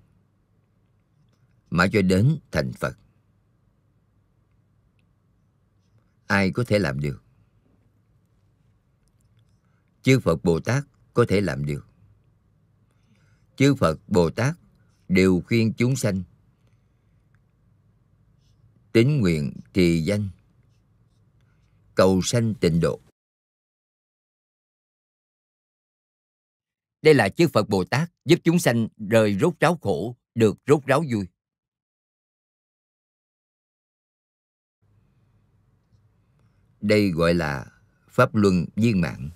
A: Mãi cho đến thành Phật. Ai có thể làm được? chư Phật Bồ Tát có thể làm được. Chư Phật Bồ Tát đều khuyên chúng sanh
B: tín nguyện trì danh cầu sanh tịnh độ
A: đây là chư phật bồ tát giúp chúng sanh rời rốt ráo khổ được rốt ráo vui
B: đây gọi là pháp luân viên mạng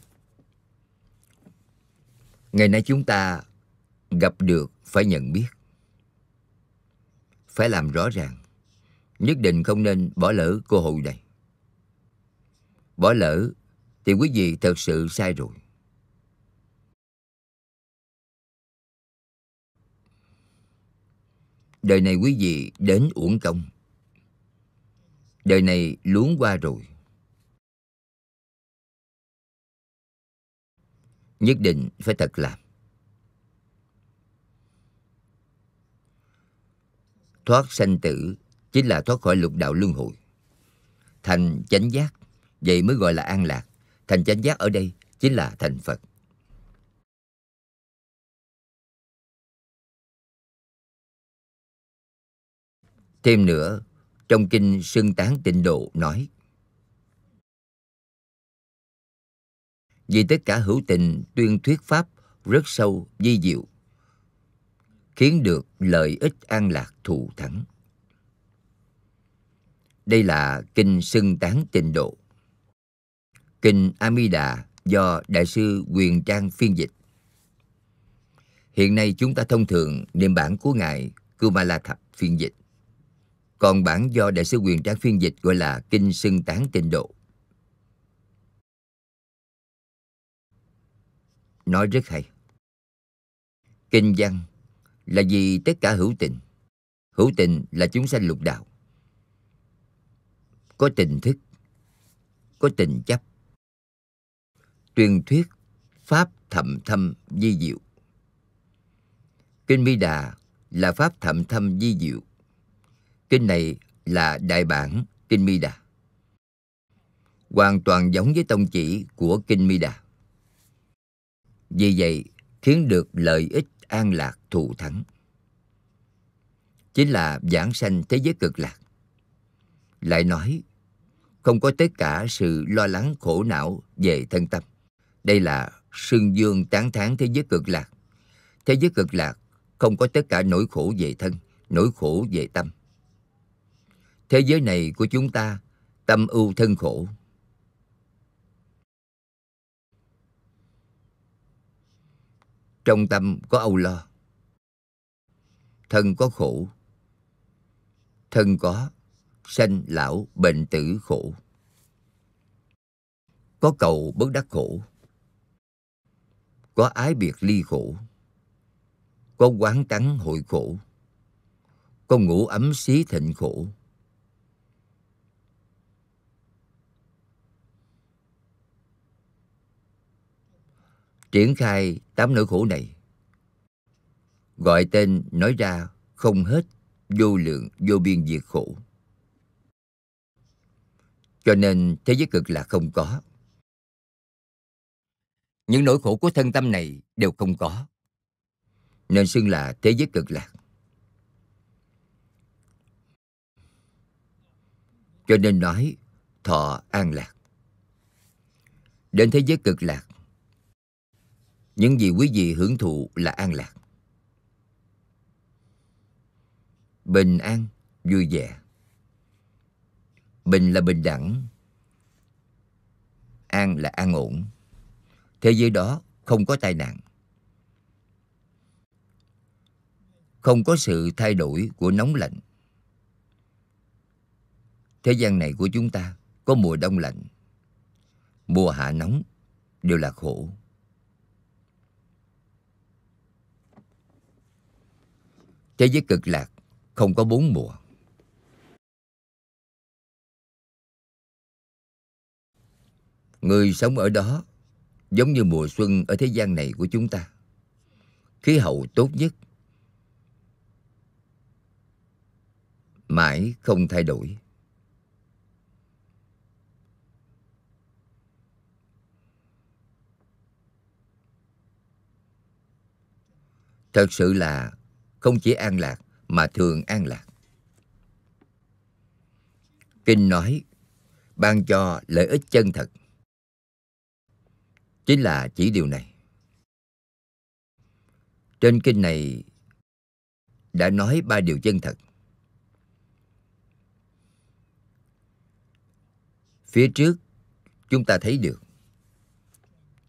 A: ngày nay chúng ta gặp được phải nhận biết phải làm rõ ràng nhất định không nên bỏ lỡ cơ hội này bỏ lỡ thì quý vị thật sự sai rồi đời này quý vị đến uổng công đời này luống qua rồi
B: nhất định phải thật làm
A: thoát sanh tử chính là thoát khỏi lục đạo luân hồi thành chánh giác
B: vậy mới gọi là an lạc thành chánh giác ở đây chính là thành phật thêm nữa trong kinh sương tán tịnh độ nói
A: vì tất cả hữu tình tuyên thuyết pháp rất sâu vi diệu khiến được lợi ích an lạc thù thắng đây là kinh xưng tán tịnh độ kinh amida do đại sư quyền trang phiên dịch hiện nay chúng ta thông thường niệm bản của ngài kumala thập phiên dịch còn bản do đại sư quyền trang phiên dịch gọi là kinh xưng tán tịnh độ nói rất hay. Kinh văn là vì tất cả hữu tình. Hữu tình là chúng sanh lục đạo. Có tình thức, có tình chấp. Truyền thuyết pháp thậm thâm di diệu. Kinh Mi Đà là pháp thậm thâm di diệu. Kinh này là đại bản Kinh Mi Đà. Hoàn toàn giống với tông chỉ của Kinh Mi Đà. Vì vậy, khiến được lợi ích an lạc thù thắng. Chính là giảng sanh thế giới cực lạc. Lại nói, không có tất cả sự lo lắng khổ não về thân tâm. Đây là sương dương tán thán thế giới cực lạc. Thế giới cực lạc không có tất cả nỗi khổ về thân, nỗi khổ về tâm. Thế giới này của chúng ta, tâm ưu thân khổ, trong tâm có âu lo thân có khổ thân có sanh lão bệnh tử khổ có cầu bất đắc khổ có ái biệt ly khổ có quán tắng hội khổ có ngủ ấm xí thịnh khổ triển khai tám nỗi khổ này gọi tên nói ra không hết vô lượng vô biên diệt khổ cho nên thế giới cực là không có những nỗi khổ của thân tâm này đều không có nên xưng là thế giới cực lạc cho nên nói thọ an lạc đến thế giới cực lạc những gì quý vị hưởng thụ là an lạc. Bình an, vui vẻ. Bình là bình đẳng. An là an ổn. Thế giới đó không có tai nạn. Không có sự thay đổi của nóng lạnh. Thế gian này của chúng ta có mùa đông lạnh, mùa hạ nóng đều là khổ.
B: Thế giới cực lạc không có bốn mùa.
A: Người sống ở đó giống như mùa xuân ở thế gian này của chúng ta. Khí hậu tốt nhất mãi không thay đổi. Thật sự là không chỉ an lạc mà thường an lạc. Kinh nói, ban cho lợi ích chân thật. Chính là chỉ điều này. Trên kinh này đã nói ba điều chân thật. Phía trước chúng ta thấy được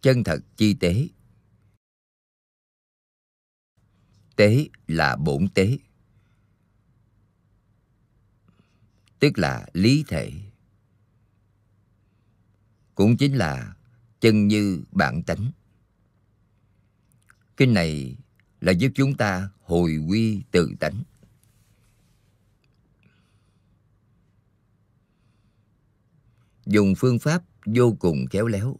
A: chân thật chi tế tế là bổn tế tức là lý thể cũng chính là chân như bản tánh kinh này là giúp chúng ta hồi quy tự tánh dùng phương pháp vô cùng khéo léo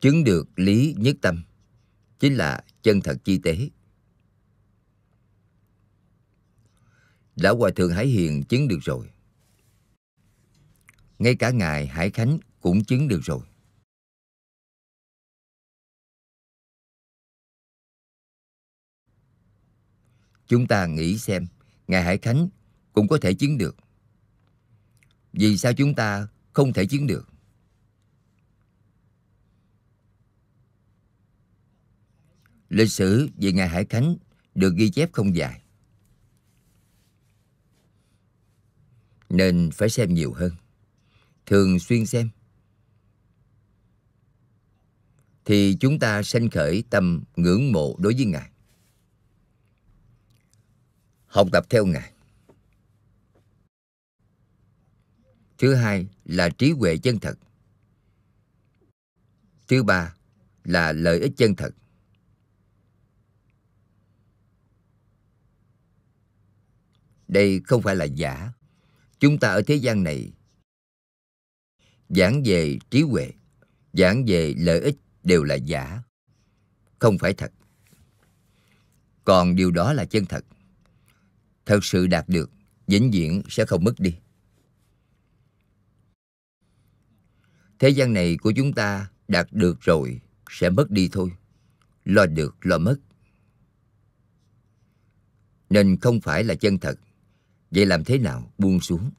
A: chứng được lý nhất tâm chính là chân thật chi tế. Lão Hòa Thượng Hải Hiền chứng được rồi.
B: Ngay cả Ngài Hải Khánh cũng chứng được rồi. Chúng ta nghĩ
A: xem, Ngài Hải Khánh cũng có thể chứng được. Vì sao chúng ta không thể chứng được? Lịch sử về ngài Hải Khánh được ghi chép không dài. Nên phải xem nhiều hơn. Thường xuyên xem. Thì chúng ta sanh khởi tâm ngưỡng mộ đối với Ngài. Học tập theo Ngài. Thứ hai là trí huệ chân thật. Thứ ba là lợi ích chân thật. Đây không phải là giả. Chúng ta ở thế gian này giảng về trí huệ, giảng về lợi ích đều là giả, không phải thật. Còn điều đó là chân thật. Thật sự đạt được, vĩnh viễn sẽ không mất đi. Thế gian này của chúng ta đạt được rồi sẽ mất đi thôi. Lo được, lo mất. Nên không phải là chân thật Vậy làm thế nào buông xuống?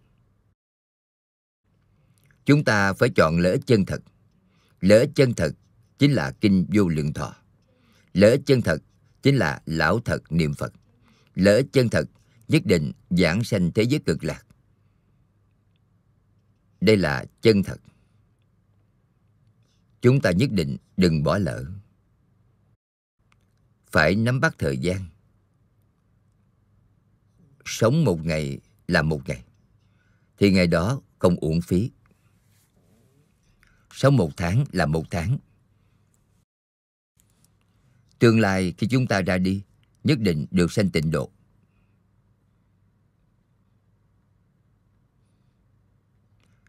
A: Chúng ta phải chọn lỡ chân thật. Lỡ chân thật chính là kinh vô lượng thọ. Lỡ chân thật chính là lão thật niệm Phật. Lỡ chân thật nhất định giảng sanh thế giới cực lạc. Đây là chân thật. Chúng ta nhất định đừng bỏ lỡ. Phải nắm bắt thời gian sống một ngày là một ngày, thì ngày đó không uổng phí. Sống một tháng là một tháng. Tương lai khi chúng ta ra đi, nhất định được sanh tịnh độ.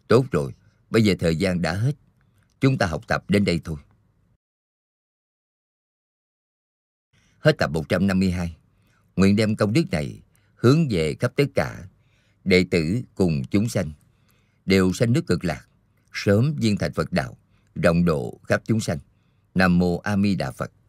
A: Tốt rồi, bây giờ thời gian đã hết. Chúng ta học tập đến đây thôi. Hết tập 152. Nguyện đem công đức này hướng về khắp tất cả đệ tử cùng chúng sanh đều sanh nước cực lạc sớm viên thành phật đạo rộng độ khắp chúng sanh nam mô a di
B: đà phật